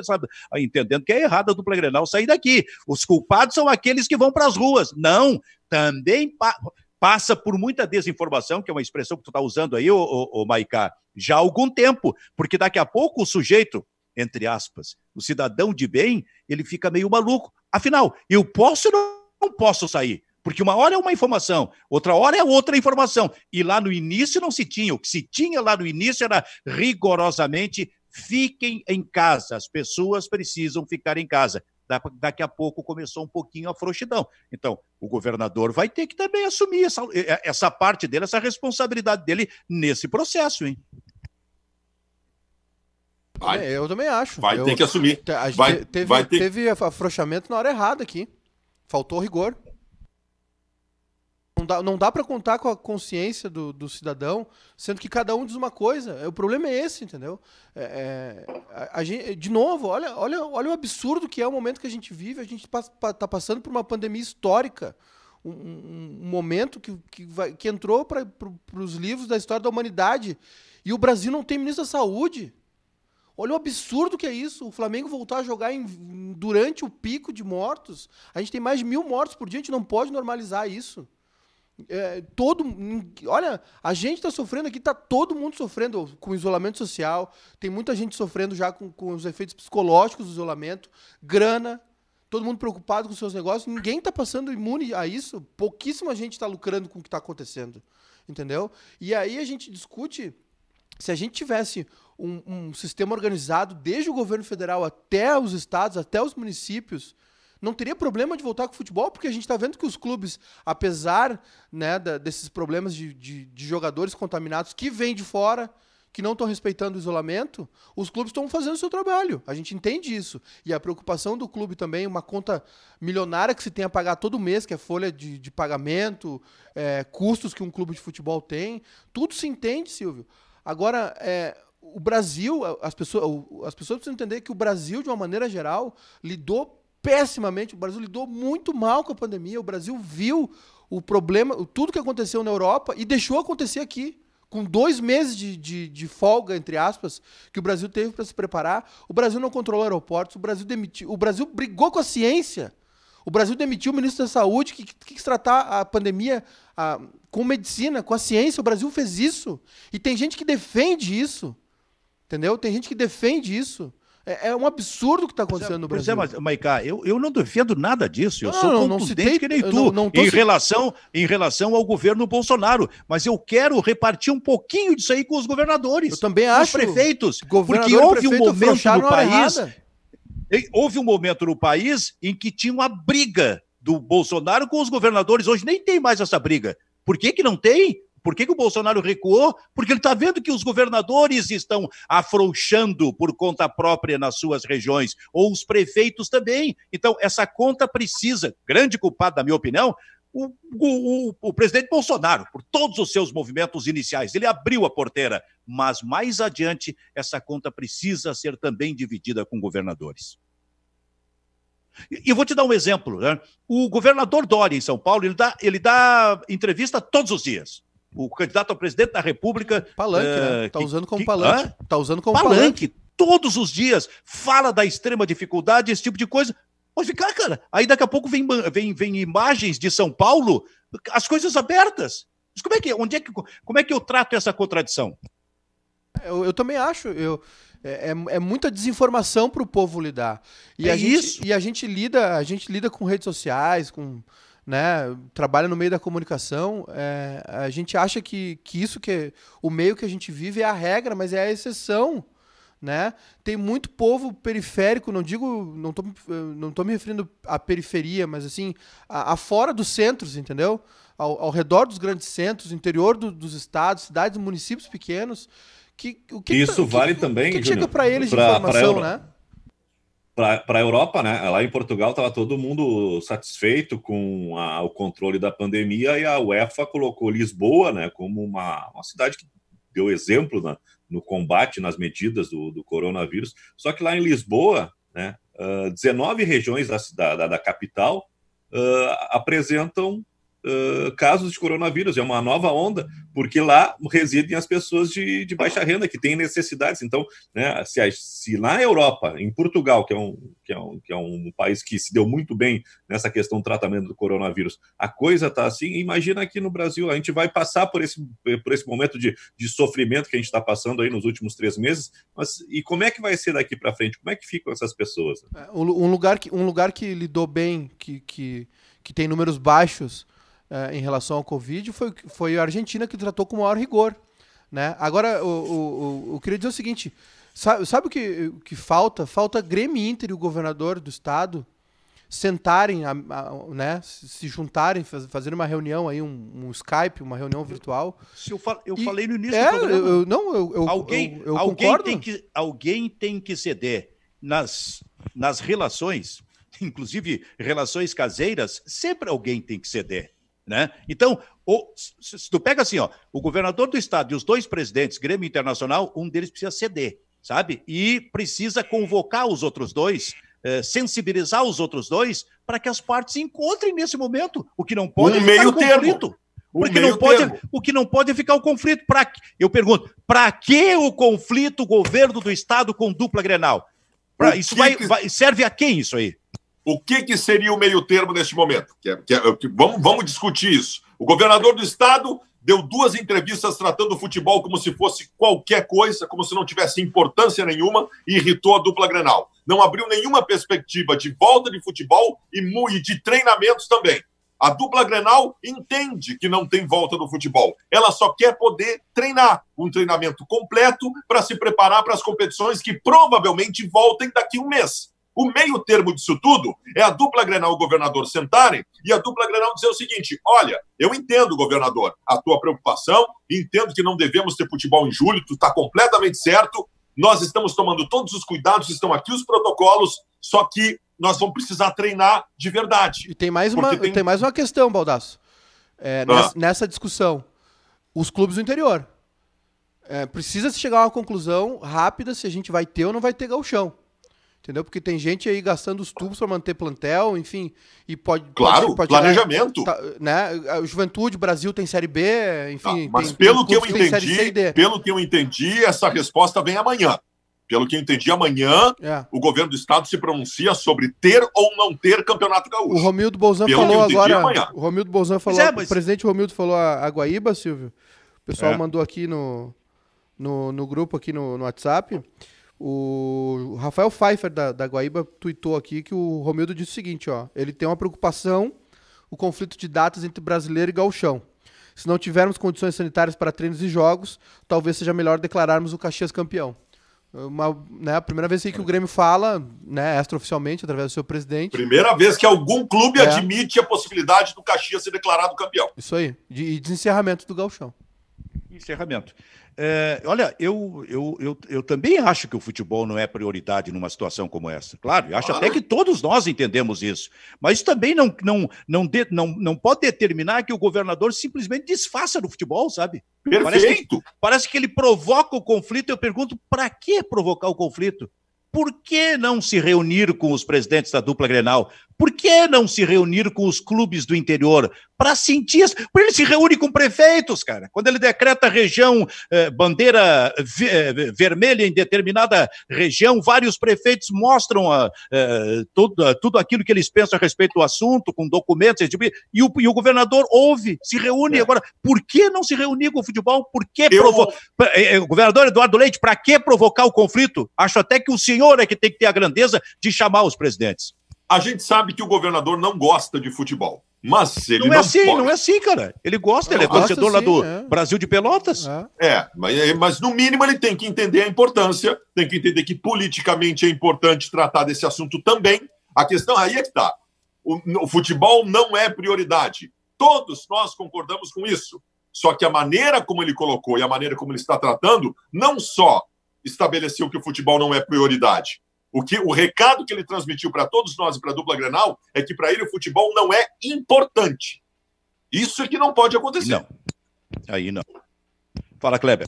entendendo que é errado a dupla Grenal sair daqui. Os culpados são aqueles que vão para as ruas. Não, também pa passa por muita desinformação, que é uma expressão que tu está usando aí, o Maiká, já há algum tempo, porque daqui a pouco o sujeito, entre aspas, o cidadão de bem, ele fica meio maluco. Afinal, eu posso ou não posso sair? Porque uma hora é uma informação, outra hora é outra informação. E lá no início não se tinha. O que se tinha lá no início era rigorosamente fiquem em casa. As pessoas precisam ficar em casa. Daqui a pouco começou um pouquinho a frouxidão. Então, o governador vai ter que também assumir essa, é, essa parte dele, essa responsabilidade dele nesse processo, hein? Vai, é, eu também acho. Vai eu, ter que assumir. Vai, teve, vai ter... teve afrouxamento na hora errada aqui. Faltou rigor. Não dá, não dá para contar com a consciência do, do, cidadão, sendo que cada um diz uma coisa. O problema é esse, entendeu? É, é a, a gente, de novo, olha, olha, olha o absurdo que é o momento que a gente vive. A gente está passando por uma pandemia histórica. Um, um, um momento que, que, vai, que entrou para pro, os livros da história da humanidade. E o Brasil não tem ministro da saúde. Olha o absurdo que é isso. O Flamengo voltar a jogar em, durante o pico de mortos. A gente tem mais de mil mortos por dia, a gente não pode normalizar isso. É, todo olha a gente está sofrendo aqui está todo mundo sofrendo com isolamento social tem muita gente sofrendo já com, com os efeitos psicológicos do isolamento grana todo mundo preocupado com seus negócios ninguém está passando imune a isso pouquíssima gente está lucrando com o que está acontecendo entendeu e aí a gente discute se a gente tivesse um, um sistema organizado desde o governo federal até os estados até os municípios não teria problema de voltar com o futebol, porque a gente está vendo que os clubes, apesar né, da, desses problemas de, de, de jogadores contaminados que vêm de fora, que não estão respeitando o isolamento, os clubes estão fazendo o seu trabalho. A gente entende isso. E a preocupação do clube também, uma conta milionária que se tem a pagar todo mês, que é folha de, de pagamento, é, custos que um clube de futebol tem, tudo se entende, Silvio. Agora, é, o Brasil, as pessoas, as pessoas precisam entender que o Brasil, de uma maneira geral, lidou pessimamente. O Brasil lidou muito mal com a pandemia. O Brasil viu o problema, tudo que aconteceu na Europa e deixou acontecer aqui. Com dois meses de, de, de folga, entre aspas, que o Brasil teve para se preparar, o Brasil não controlou aeroportos, o Brasil demitiu, o Brasil brigou com a ciência. O Brasil demitiu o ministro da Saúde que quis tratar a pandemia a, com medicina, com a ciência. O Brasil fez isso. E tem gente que defende isso. Entendeu? Tem gente que defende isso. É, é um absurdo o que está é, acontecendo no é, Brasil. Por exemplo, Maicá, Maiká, eu, eu não defendo nada disso. Eu não, sou não, contundente não que nem tu não, em, se... relação, em relação ao governo Bolsonaro. Mas eu quero repartir um pouquinho disso aí com os governadores. Eu também acho. Os prefeitos. Porque houve um momento no país... Houve um momento no país em que tinha uma briga do Bolsonaro com os governadores. Hoje nem tem mais essa briga. Por que, que não tem? Por que, que o Bolsonaro recuou? Porque ele está vendo que os governadores estão afrouxando por conta própria nas suas regiões, ou os prefeitos também. Então, essa conta precisa, grande culpado, na minha opinião, o, o, o, presidente Bolsonaro, por todos os seus movimentos iniciais. Ele abriu a porteira, mas mais adiante, essa conta precisa ser também dividida com governadores. E, vou te dar um exemplo. Né? O governador Dória, em São Paulo, ele dá, ele dá entrevista todos os dias o candidato a presidente da República. Palanque, uh, né? Eh, tá que, usando como que, palanque. Tá usando como palanque. palanque. Todos os dias fala da extrema dificuldade, esse tipo de coisa. Pode ficar, cara. Aí daqui a pouco vem, vem, vem imagens de São Paulo, as coisas abertas. Mas como é que, onde é que, como é que eu trato essa contradição? Eu, eu também acho. Eu, é, é, é muita desinformação para o povo lidar. E é a gente, isso. E a gente lida, a gente lida com redes sociais, com né, trabalha no meio da comunicação, é, a gente acha que, que isso que é, o meio que a gente vive é a regra, mas é a exceção. Né? Tem muito povo periférico, não digo, não tô, não tô me referindo à periferia, mas assim, a, fora dos centros, entendeu? Ao, ao, redor dos grandes centros, interior do, dos estados, cidades, municípios pequenos, que o que isso que, vale que, também, que chega para eles pra, informação, né? para a Europa, né? Lá em Portugal estava todo mundo satisfeito com a, o controle da pandemia e a UEFA colocou Lisboa, né, como uma, uma cidade que deu exemplo na, no combate nas medidas do, do, coronavírus. Só que lá em Lisboa, né, uh, ah, 19 regiões da, da, da capital uh, apresentam uh, casos de coronavírus, é uma nova onda, porque lá residem as pessoas de, de baixa renda, que têm necessidades. Então, né, se, lá na Europa, em Portugal, que é, um, que, é um, que é um país que se deu muito bem nessa questão do tratamento do coronavírus, a coisa está assim, imagina aqui no Brasil, a gente vai passar por esse, por esse momento de, de sofrimento que a gente está passando aí nos últimos três meses, mas e como é que vai ser daqui para frente? Como é que ficam essas pessoas? É, um lugar que, um lugar que lidou bem, que, que, que tem números baixos, uh, em relação ao Covid foi, foi a Argentina que tratou com maior rigor. Né? Agora, o, o, o, eu queria dizer o seguinte: sabe, sabe o que, que falta? Falta Grêmio Inter e o governador do estado sentarem, a, a, né, se juntarem, faz, fazer uma reunião aí, um, um, Skype, uma reunião virtual. Se eu, fal, eu e, falei no início é, do programa. Eu, não, eu, eu, alguém, eu, eu alguém concordo. Tem que, alguém tem que ceder nas, nas relações, inclusive relações caseiras, sempre alguém tem que ceder. Né? Então, o, se tu pega assim, ó, o governador do estado e os dois presidentes, Grêmio Internacional, um deles precisa ceder, sabe? E precisa convocar os outros dois é, sensibilizar os outros dois para que as partes se encontrem nesse momento, o que não pode um meio conflito. O, porque não pode, o que não pode ficar o conflito. Pra, eu pergunto, para que o conflito governo do Estado com dupla Grenal? Pra, isso que vai, que... vai, serve a quem isso aí? O que, que seria o meio termo neste momento? Que é, que é, que vamos, vamos discutir isso. O governador do estado deu duas entrevistas tratando o futebol como se fosse qualquer coisa, como se não tivesse importância nenhuma, e irritou a dupla Grenal. Não abriu nenhuma perspectiva de volta de futebol e de treinamentos também. A dupla Grenal entende que não tem volta do futebol. Ela só quer poder treinar um treinamento completo para se preparar para as competições que provavelmente voltem daqui a um mês. O meio termo disso tudo é a dupla Grenal o governador sentarem e a dupla Grenal dizer o seguinte: olha, eu entendo, governador, a tua preocupação, entendo que não devemos ter futebol em julho, tu está completamente certo, nós estamos tomando todos os cuidados, estão aqui os protocolos, só que nós vamos precisar treinar de verdade. E tem mais uma, tem... tem... mais uma questão, Baldaço, é, ah. nessa, nessa, discussão. Os clubes do interior. É, precisa se chegar a uma conclusão rápida se a gente vai ter ou não vai ter galchão. Entendeu? Porque tem gente aí gastando os tubos para manter plantel, enfim, e pode. Claro, pode, pode né, planejamento. Tá, né? A Juventude, Brasil tem Série B, enfim. Tá, mas tem, pelo tem que eu entendi, pelo que eu entendi, essa resposta vem amanhã. Pelo que eu entendi, amanhã é. o governo do estado se pronuncia sobre ter ou não ter campeonato gaúcho. O Romildo Bolzan pelo falou agora. Amanhã. O Romildo Bolzan falou. é, mas... O presidente Romildo falou a, a Guaíba, Silvio. O pessoal é. mandou aqui no, no, no grupo, aqui no, no WhatsApp. O Rafael Pfeiffer, da, da Guaíba, tuitou aqui que o Romildo disse o seguinte, ó. Ele tem uma preocupação, o conflito de datas entre brasileiro e galchão. Se não tivermos condições sanitárias para treinos e jogos, talvez seja melhor declararmos o Caxias campeão. Uma, né, a primeira vez que o Grêmio fala, né, extraoficialmente, através do seu presidente. Primeira vez que algum clube é. admite a possibilidade do Caxias ser declarado campeão. Isso aí. E de, desencerramento do galchão. Encerramento. É, olha, eu, eu, eu, eu também acho que o futebol não é prioridade numa situação como essa. Claro, eu acho até que todos nós entendemos isso. Mas também não, não, não, de, não, não pode determinar que o governador simplesmente desfaça do futebol, sabe? Perfeito. Parece que, parece que ele provoca o conflito. Eu pergunto, para que provocar o conflito? Por que não se reunir com os presidentes da dupla Grenal? Por que não se reunir com os clubes do interior para sentir? Porque ele se reúne com prefeitos, cara. Quando ele decreta região eh, bandeira eh, vermelha em determinada região, vários prefeitos mostram a, ah, eh, tudo, a, ah, tudo, aquilo que eles pensam a respeito do assunto, com documentos, tipo, e, o, e, o, governador ouve, se reúne. É. Agora, por que não se reunir com o futebol? Por que provocar? Eh, eh, governador Eduardo Leite, para que provocar o conflito? Acho até que o senhor é que tem que ter a grandeza de chamar os presidentes. A gente sabe que o governador não gosta de futebol. Mas ele não, é não é assim, pode. não é assim, cara. Ele gosta, ele é gosta, torcedor sim, lá do é. Brasil de Pelotas. É, é mas, mas, no mínimo ele tem que entender a importância, tem que entender que politicamente é importante tratar desse assunto também. A questão aí é que tá. O, o futebol não é prioridade. Todos nós concordamos com isso. Só que a maneira como ele colocou e a maneira como ele está tratando, não só estabeleceu que o futebol não é prioridade, o, que, o recado que ele transmitiu para todos nós e para a dupla Grenal é que para ele o futebol não é importante. Isso é que não pode acontecer. Não. Aí não. Fala, Kleber.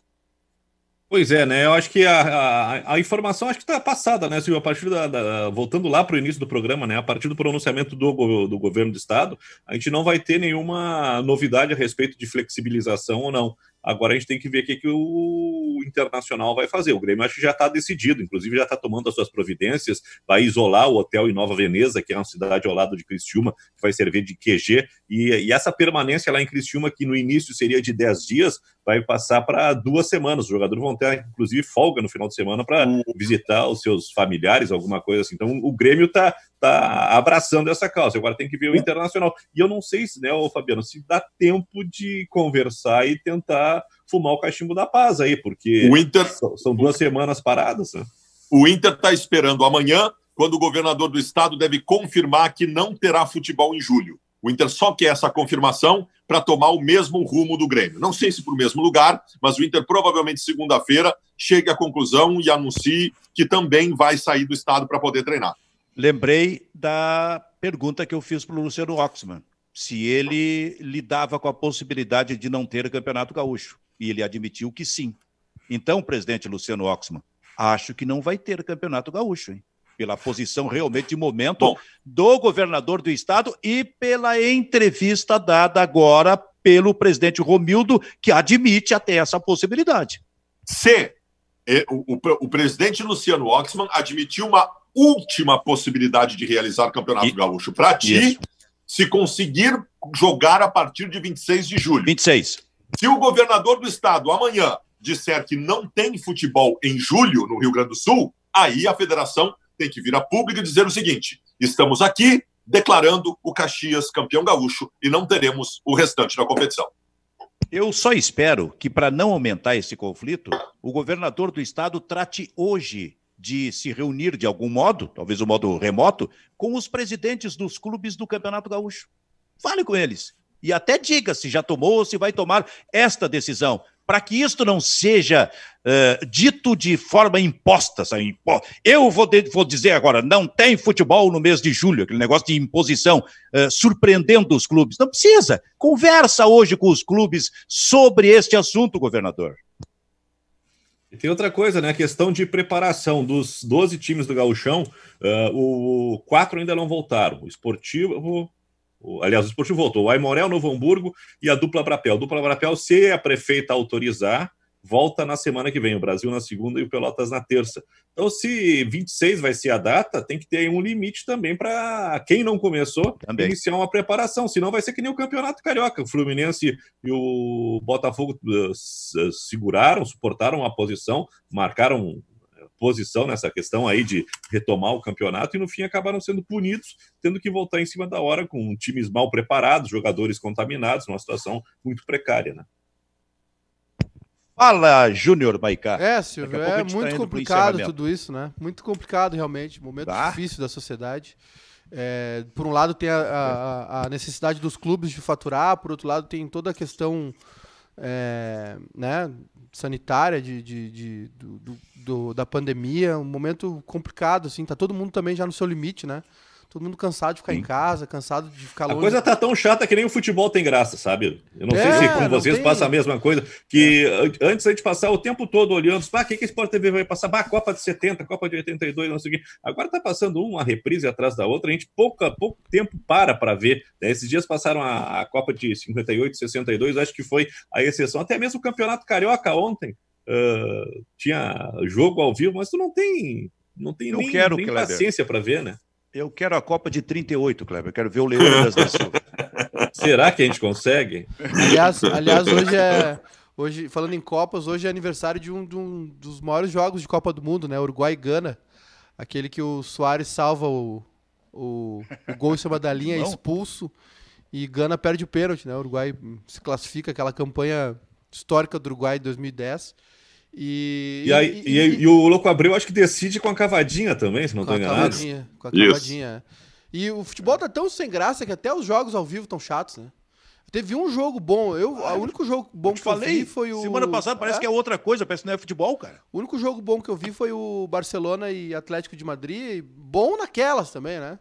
Pois é, né? Eu acho que a, a, a informação acho que está passada, né, Silvio? A partir da, da voltando lá para o início do programa, né? A partir do pronunciamento do, do governo do estado, a gente não vai ter nenhuma novidade a respeito de flexibilização ou não. Agora a gente tem que ver o que, que o Internacional vai fazer. O Grêmio acho que já está decidido, inclusive já está tomando as suas providências, vai isolar o hotel em Nova Veneza, que é uma cidade ao lado de Criciúma, que vai servir de QG, e, e essa permanência lá em Criciúma, que no início seria de 10 dias, vai passar para duas semanas. Os jogadores vão ter, inclusive, folga no final de semana para visitar os seus familiares, alguma coisa assim. Então o Grêmio está tá abraçando essa causa. Agora tem que ver o Internacional. E eu não sei se, né, Fabiano, se dá tempo de conversar e tentar fumar o cachimbo da paz aí, porque o Inter... são, são duas semanas paradas. Né? O Inter está esperando amanhã, quando o governador do estado deve confirmar que não terá futebol em julho. O Inter só quer essa confirmação para tomar o mesmo rumo do Grêmio. Não sei se para o mesmo lugar, mas o Inter provavelmente segunda-feira chegue à conclusão e anuncie que também vai sair do estado para poder treinar. Lembrei da pergunta que eu fiz para o Luciano Oxman se ele lidava com a possibilidade de não ter campeonato gaúcho. E ele admitiu que sim. Então, presidente Luciano Oxman, acho que não vai ter campeonato gaúcho, hein? pela posição realmente de momento Bom. do governador do estado e pela entrevista dada agora pelo presidente Romildo, que admite até essa possibilidade. Se é, o, o, o presidente Luciano Oxman admitiu uma última possibilidade de realizar o Campeonato e, Gaúcho para ti, isso se conseguir jogar a partir de 26 de julho. 26. Se o governador do estado amanhã disser que não tem futebol em julho no Rio Grande do Sul, aí a federação tem que vir a público e dizer o seguinte: estamos aqui declarando o Caxias campeão gaúcho e não teremos o restante da competição. Eu só espero que, para não aumentar esse conflito, o governador do estado trate hoje de se reunir de algum modo, talvez um modo remoto, com os presidentes dos clubes do Campeonato Gaúcho. Fale com eles e até diga se já tomou ou se vai tomar esta decisão, para que isto não seja uh, dito de forma imposta. Sabe? Eu vou, de, vou, dizer agora: não tem futebol no mês de julho, aquele negócio de imposição, uh, surpreendendo os clubes. Não precisa. Conversa hoje com os clubes sobre este assunto, governador. E tem outra coisa, né? A questão de preparação dos 12 times do Gauchão, uh, eh, o, o quatro ainda não voltaram. O esportivo. O, aliás, o esportivo voltou. O Aimoré, o Novo Hamburgo e a dupla Brapel. A dupla Brapel, se a prefeita autorizar, volta na semana que vem, o Brasil na segunda e o Pelotas na terça. Então, se 26 vai ser a data, tem que ter um limite também para quem não começou também. iniciar uma preparação, senão vai ser que nem o Campeonato Carioca. O Fluminense e o Botafogo eh, seguraram, suportaram a posição, marcaram eh, posição nessa questão aí de retomar o campeonato e no fim acabaram sendo punidos, tendo que voltar em cima da hora com times mal preparados, jogadores contaminados, numa situação muito precária, né? Fala, Júnior Maicá. É, Silvio, é tá muito complicado tudo isso, né? Muito complicado, realmente. Momento tá. difícil da sociedade. É, por um lado, tem a, a, a, necessidade dos clubes de faturar, por outro lado, tem toda a questão é, né, sanitária de, de, de do, do, da pandemia. Um momento complicado, assim. Tá todo mundo também já no seu limite, né? Todo mundo cansado de ficar Sim. em casa, cansado de ficar longe. A coisa tá tão chata que nem o futebol tem graça, sabe? Eu não é, sei se com vocês tem... passa a mesma coisa. Que é. antes a gente passar o tempo todo olhando, ah, o que, que esse Sport TV vai passar? Bah, Copa de 70, Copa de 82, não sei o quê. Agora tá passando uma reprise atrás da outra, a gente pouco, pouco tempo para para ver. Né? Esses dias passaram a, a Copa de 58, 62, acho que foi a exceção. Até mesmo o Campeonato Carioca ontem. Uh, tinha jogo ao vivo, mas tu não tem não tem não nem, quero, nem paciência para ver, né? Eu quero a Copa de 38, Kleber. Eu quero ver o Leônidas da Silva. Será que a gente consegue? Aliás, aliás hoje é. Hoje, falando em Copas, hoje é aniversário de um, de um dos maiores jogos de Copa do Mundo, né? Uruguai e Gana. Aquele que o Soares salva o, o, o gol em cima da linha, é expulso. E Gana perde o pênalti, né? O Uruguai se classifica aquela campanha histórica do Uruguai de 2010. E, e, aí, e, e, e, o Louco Abreu acho que decide com a cavadinha também, se não estou enganado. Cavadinha, com a cavadinha. É. E o futebol tá tão sem graça que até os jogos ao vivo estão chatos, né? Teve um jogo bom. Eu, ah, o único jogo bom que falei, eu vi foi o. Semana passada parece é? que é outra coisa, parece que não é futebol, cara. O único jogo bom que eu vi foi o Barcelona e Atlético de Madrid. Bom naquelas também, né?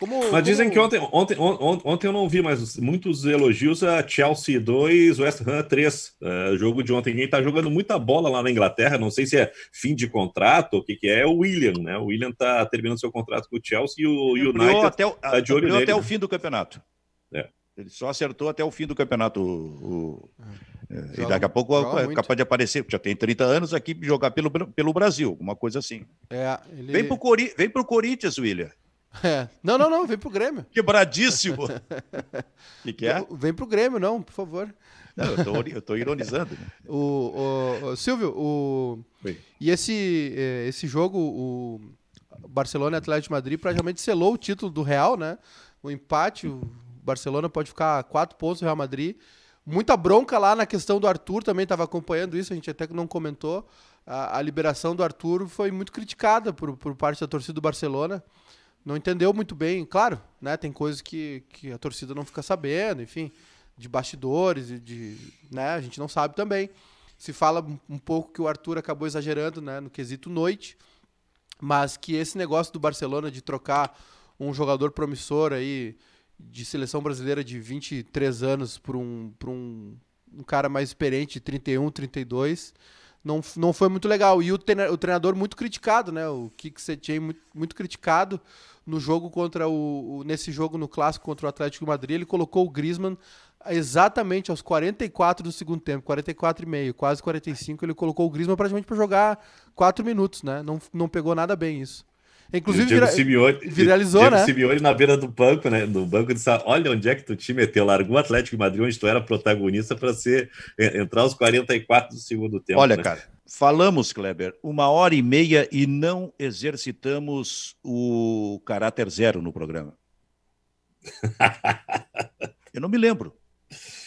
Como, Mas como... dizem que ontem, ontem, ontem, ontem eu não vi, mas muitos elogios a Chelsea 2, West Ham 3. Uh, é, jogo de ontem, quem está jogando muita bola lá na Inglaterra, não sei se é fim de contrato, ou o que, que é, é o William, né? O William está terminando seu contrato com o Chelsea e o United até o, tá de olho nele, até né? o fim do campeonato. Né? É. Ele só acertou até o fim do campeonato. O, o, é, é e daqui a pouco é capaz de aparecer, já tem 30 anos aqui, jogar pelo, pelo Brasil, uma coisa assim. É, ele... vem, pro Cori vem pro Corinthians, William. É. Não, não, não, vem pro Grêmio. Quebradíssimo. O que, que, é? Vem pro Grêmio, não, por favor. Não, eu, tô, eu tô ironizando. Né? O, o, o, Silvio, o... e esse, é, esse jogo, o Barcelona e Atlético de Madrid, praticamente selou o título do Real, né? O empate, o Barcelona pode ficar quatro pontos do Real Madrid. Muita bronca lá na questão do Arthur, também estava acompanhando isso, a gente até que não comentou. A, a liberação do Arthur foi muito criticada por, por parte da torcida do Barcelona não entendeu muito bem. Claro, né? Tem coisas que, que a torcida não fica sabendo, enfim, de bastidores e de, né? A gente não sabe também. Se fala um pouco que o Arthur acabou exagerando, né, no quesito noite, mas que esse negócio do Barcelona de trocar um jogador promissor aí de seleção brasileira de 23 anos por um, por um, um cara mais experiente de 31, 32, não, não foi muito legal. E o, o treinador muito criticado, né? O Kik Setien muito, muito criticado no jogo contra o, o, Nesse jogo no clássico contra o Atlético de Madrid, ele colocou o Griezmann exatamente aos 44 do segundo tempo, 44 e meio, quase 45, ele colocou o Griezmann praticamente para jogar 4 minutos, né? Não, não pegou nada bem isso. Inclusive, vira... Simeone, viralizou, Diego né? Simeone na beira do banco, né? No banco disse: ah, olha onde é que tu te meteu. Largou o Atlético de Madrid, onde tu era protagonista, para ser entrar aos 44 do segundo tempo. Olha, né? cara, falamos, Kleber, uma hora e meia e não exercitamos o caráter zero no programa. Eu não me lembro.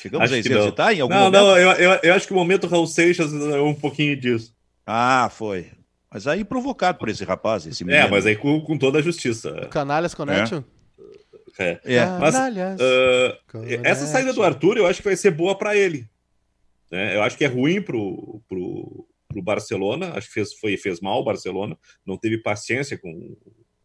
Chegamos acho a exercitar em algum não, momento? Não, não, eu, eu, eu acho que o momento Raul Seixas é um pouquinho disso. Ah, foi. Mas aí provocado por esse rapaz, esse é, menino. É, mas aí com, com toda a justiça. Canalhas Connection? É. é. é. Mas, uh, essa saída do Arthur eu acho que vai ser boa para ele. Né? Eu acho que é ruim pro, pro, pro Barcelona, acho que fez, foi, fez mal o Barcelona, não teve paciência com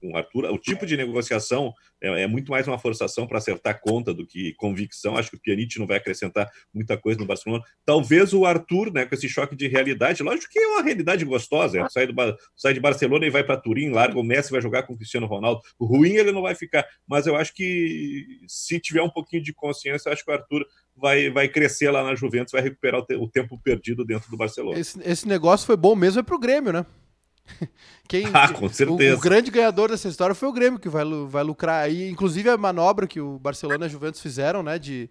com o Arthur. O tipo de negociação é, é muito mais uma forçação para acertar conta do que convicção. Acho que o Pjanic não vai acrescentar muita coisa no Barcelona. Talvez o Arthur, né, com esse choque de realidade, lógico que é uma realidade gostosa. É, sai, do, sai de Barcelona e vai para Turim, larga o Messi, vai jogar com o Cristiano Ronaldo. O ruim ele não vai ficar, mas eu acho que se tiver um pouquinho de consciência, acho que o Arthur vai, vai crescer lá na Juventus, vai recuperar o, te, o tempo perdido dentro do Barcelona. Esse, esse negócio foi bom mesmo é para o Grêmio, né? Quem, ah, com certeza. O, o, grande ganhador dessa história foi o Grêmio, que vai, vai lucrar aí. Inclusive a manobra que o Barcelona e a Juventus fizeram, né? De,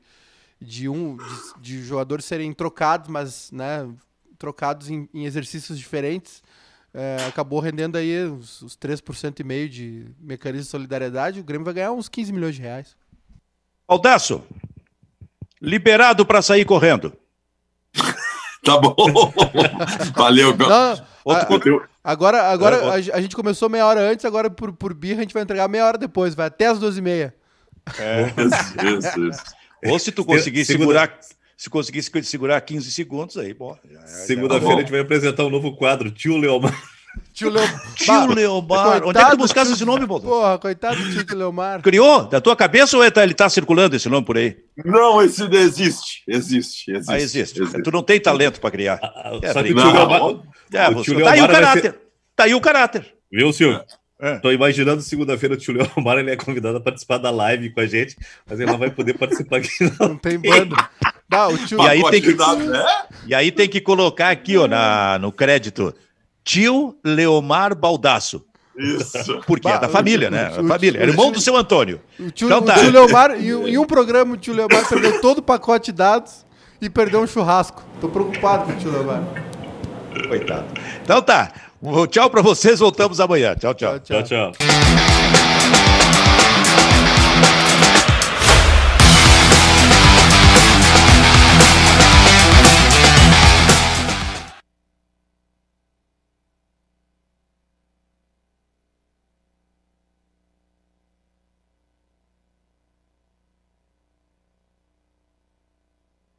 de, um, de, de jogadores serem trocados, mas né, trocados em, em exercícios diferentes. É, acabou rendendo aí os, os 3% e meio de mecanismo de solidariedade. O Grêmio vai ganhar uns 15 milhões de reais. Baldasso, liberado para sair correndo. tá bom. Valeu, Não, Outro a, ah, conteúdo. Agora, agora é, a, gente começou meia hora antes, agora por, por birra a gente vai entregar meia hora depois, vai até as 12h30. É. Isso, isso, Ou se tu conseguir segurar. Se conseguir segurar 15 segundos, aí, bora. É, é Segunda-feira a gente vai apresentar um novo quadro, Tio Leomar. Tio Leomar. Tio Leomar. Onde é que tu buscaste esse nome, Bolsonaro? Porra, coitado do tio Leomar. Criou? Da tua cabeça ou ele é- tá, ele tá circulando esse nome por aí? Não, esse existe. Existe. existe ah, existe. existe. Tu não tem talento para criar. Ah, ah é, só que o tio Leomar. É, o tio tá aí o caráter. Ser... Tá aí o caráter. Viu, Silvio? É. Tô imaginando segunda-feira o tio Leomar ele é convidado a participar da live com a gente, mas ele não vai poder participar aqui. Não, não tem bando. Não, o tio... e, aí tem que... Né? e aí tem que colocar aqui ó, na, no crédito tio Leomar Baldasso. Isso. Porque é da família, né? O, família. Era irmão do seu Antônio. O tio, então tá. o tio Leomar, em um programa, o tio Leomar perdeu todo o pacote de dados e perdeu um churrasco. Tô preocupado com o tio Leomar. Coitado. Então tá. Tchau para vocês, voltamos amanhã. tchau, tchau. tchau, tchau. tchau, tchau.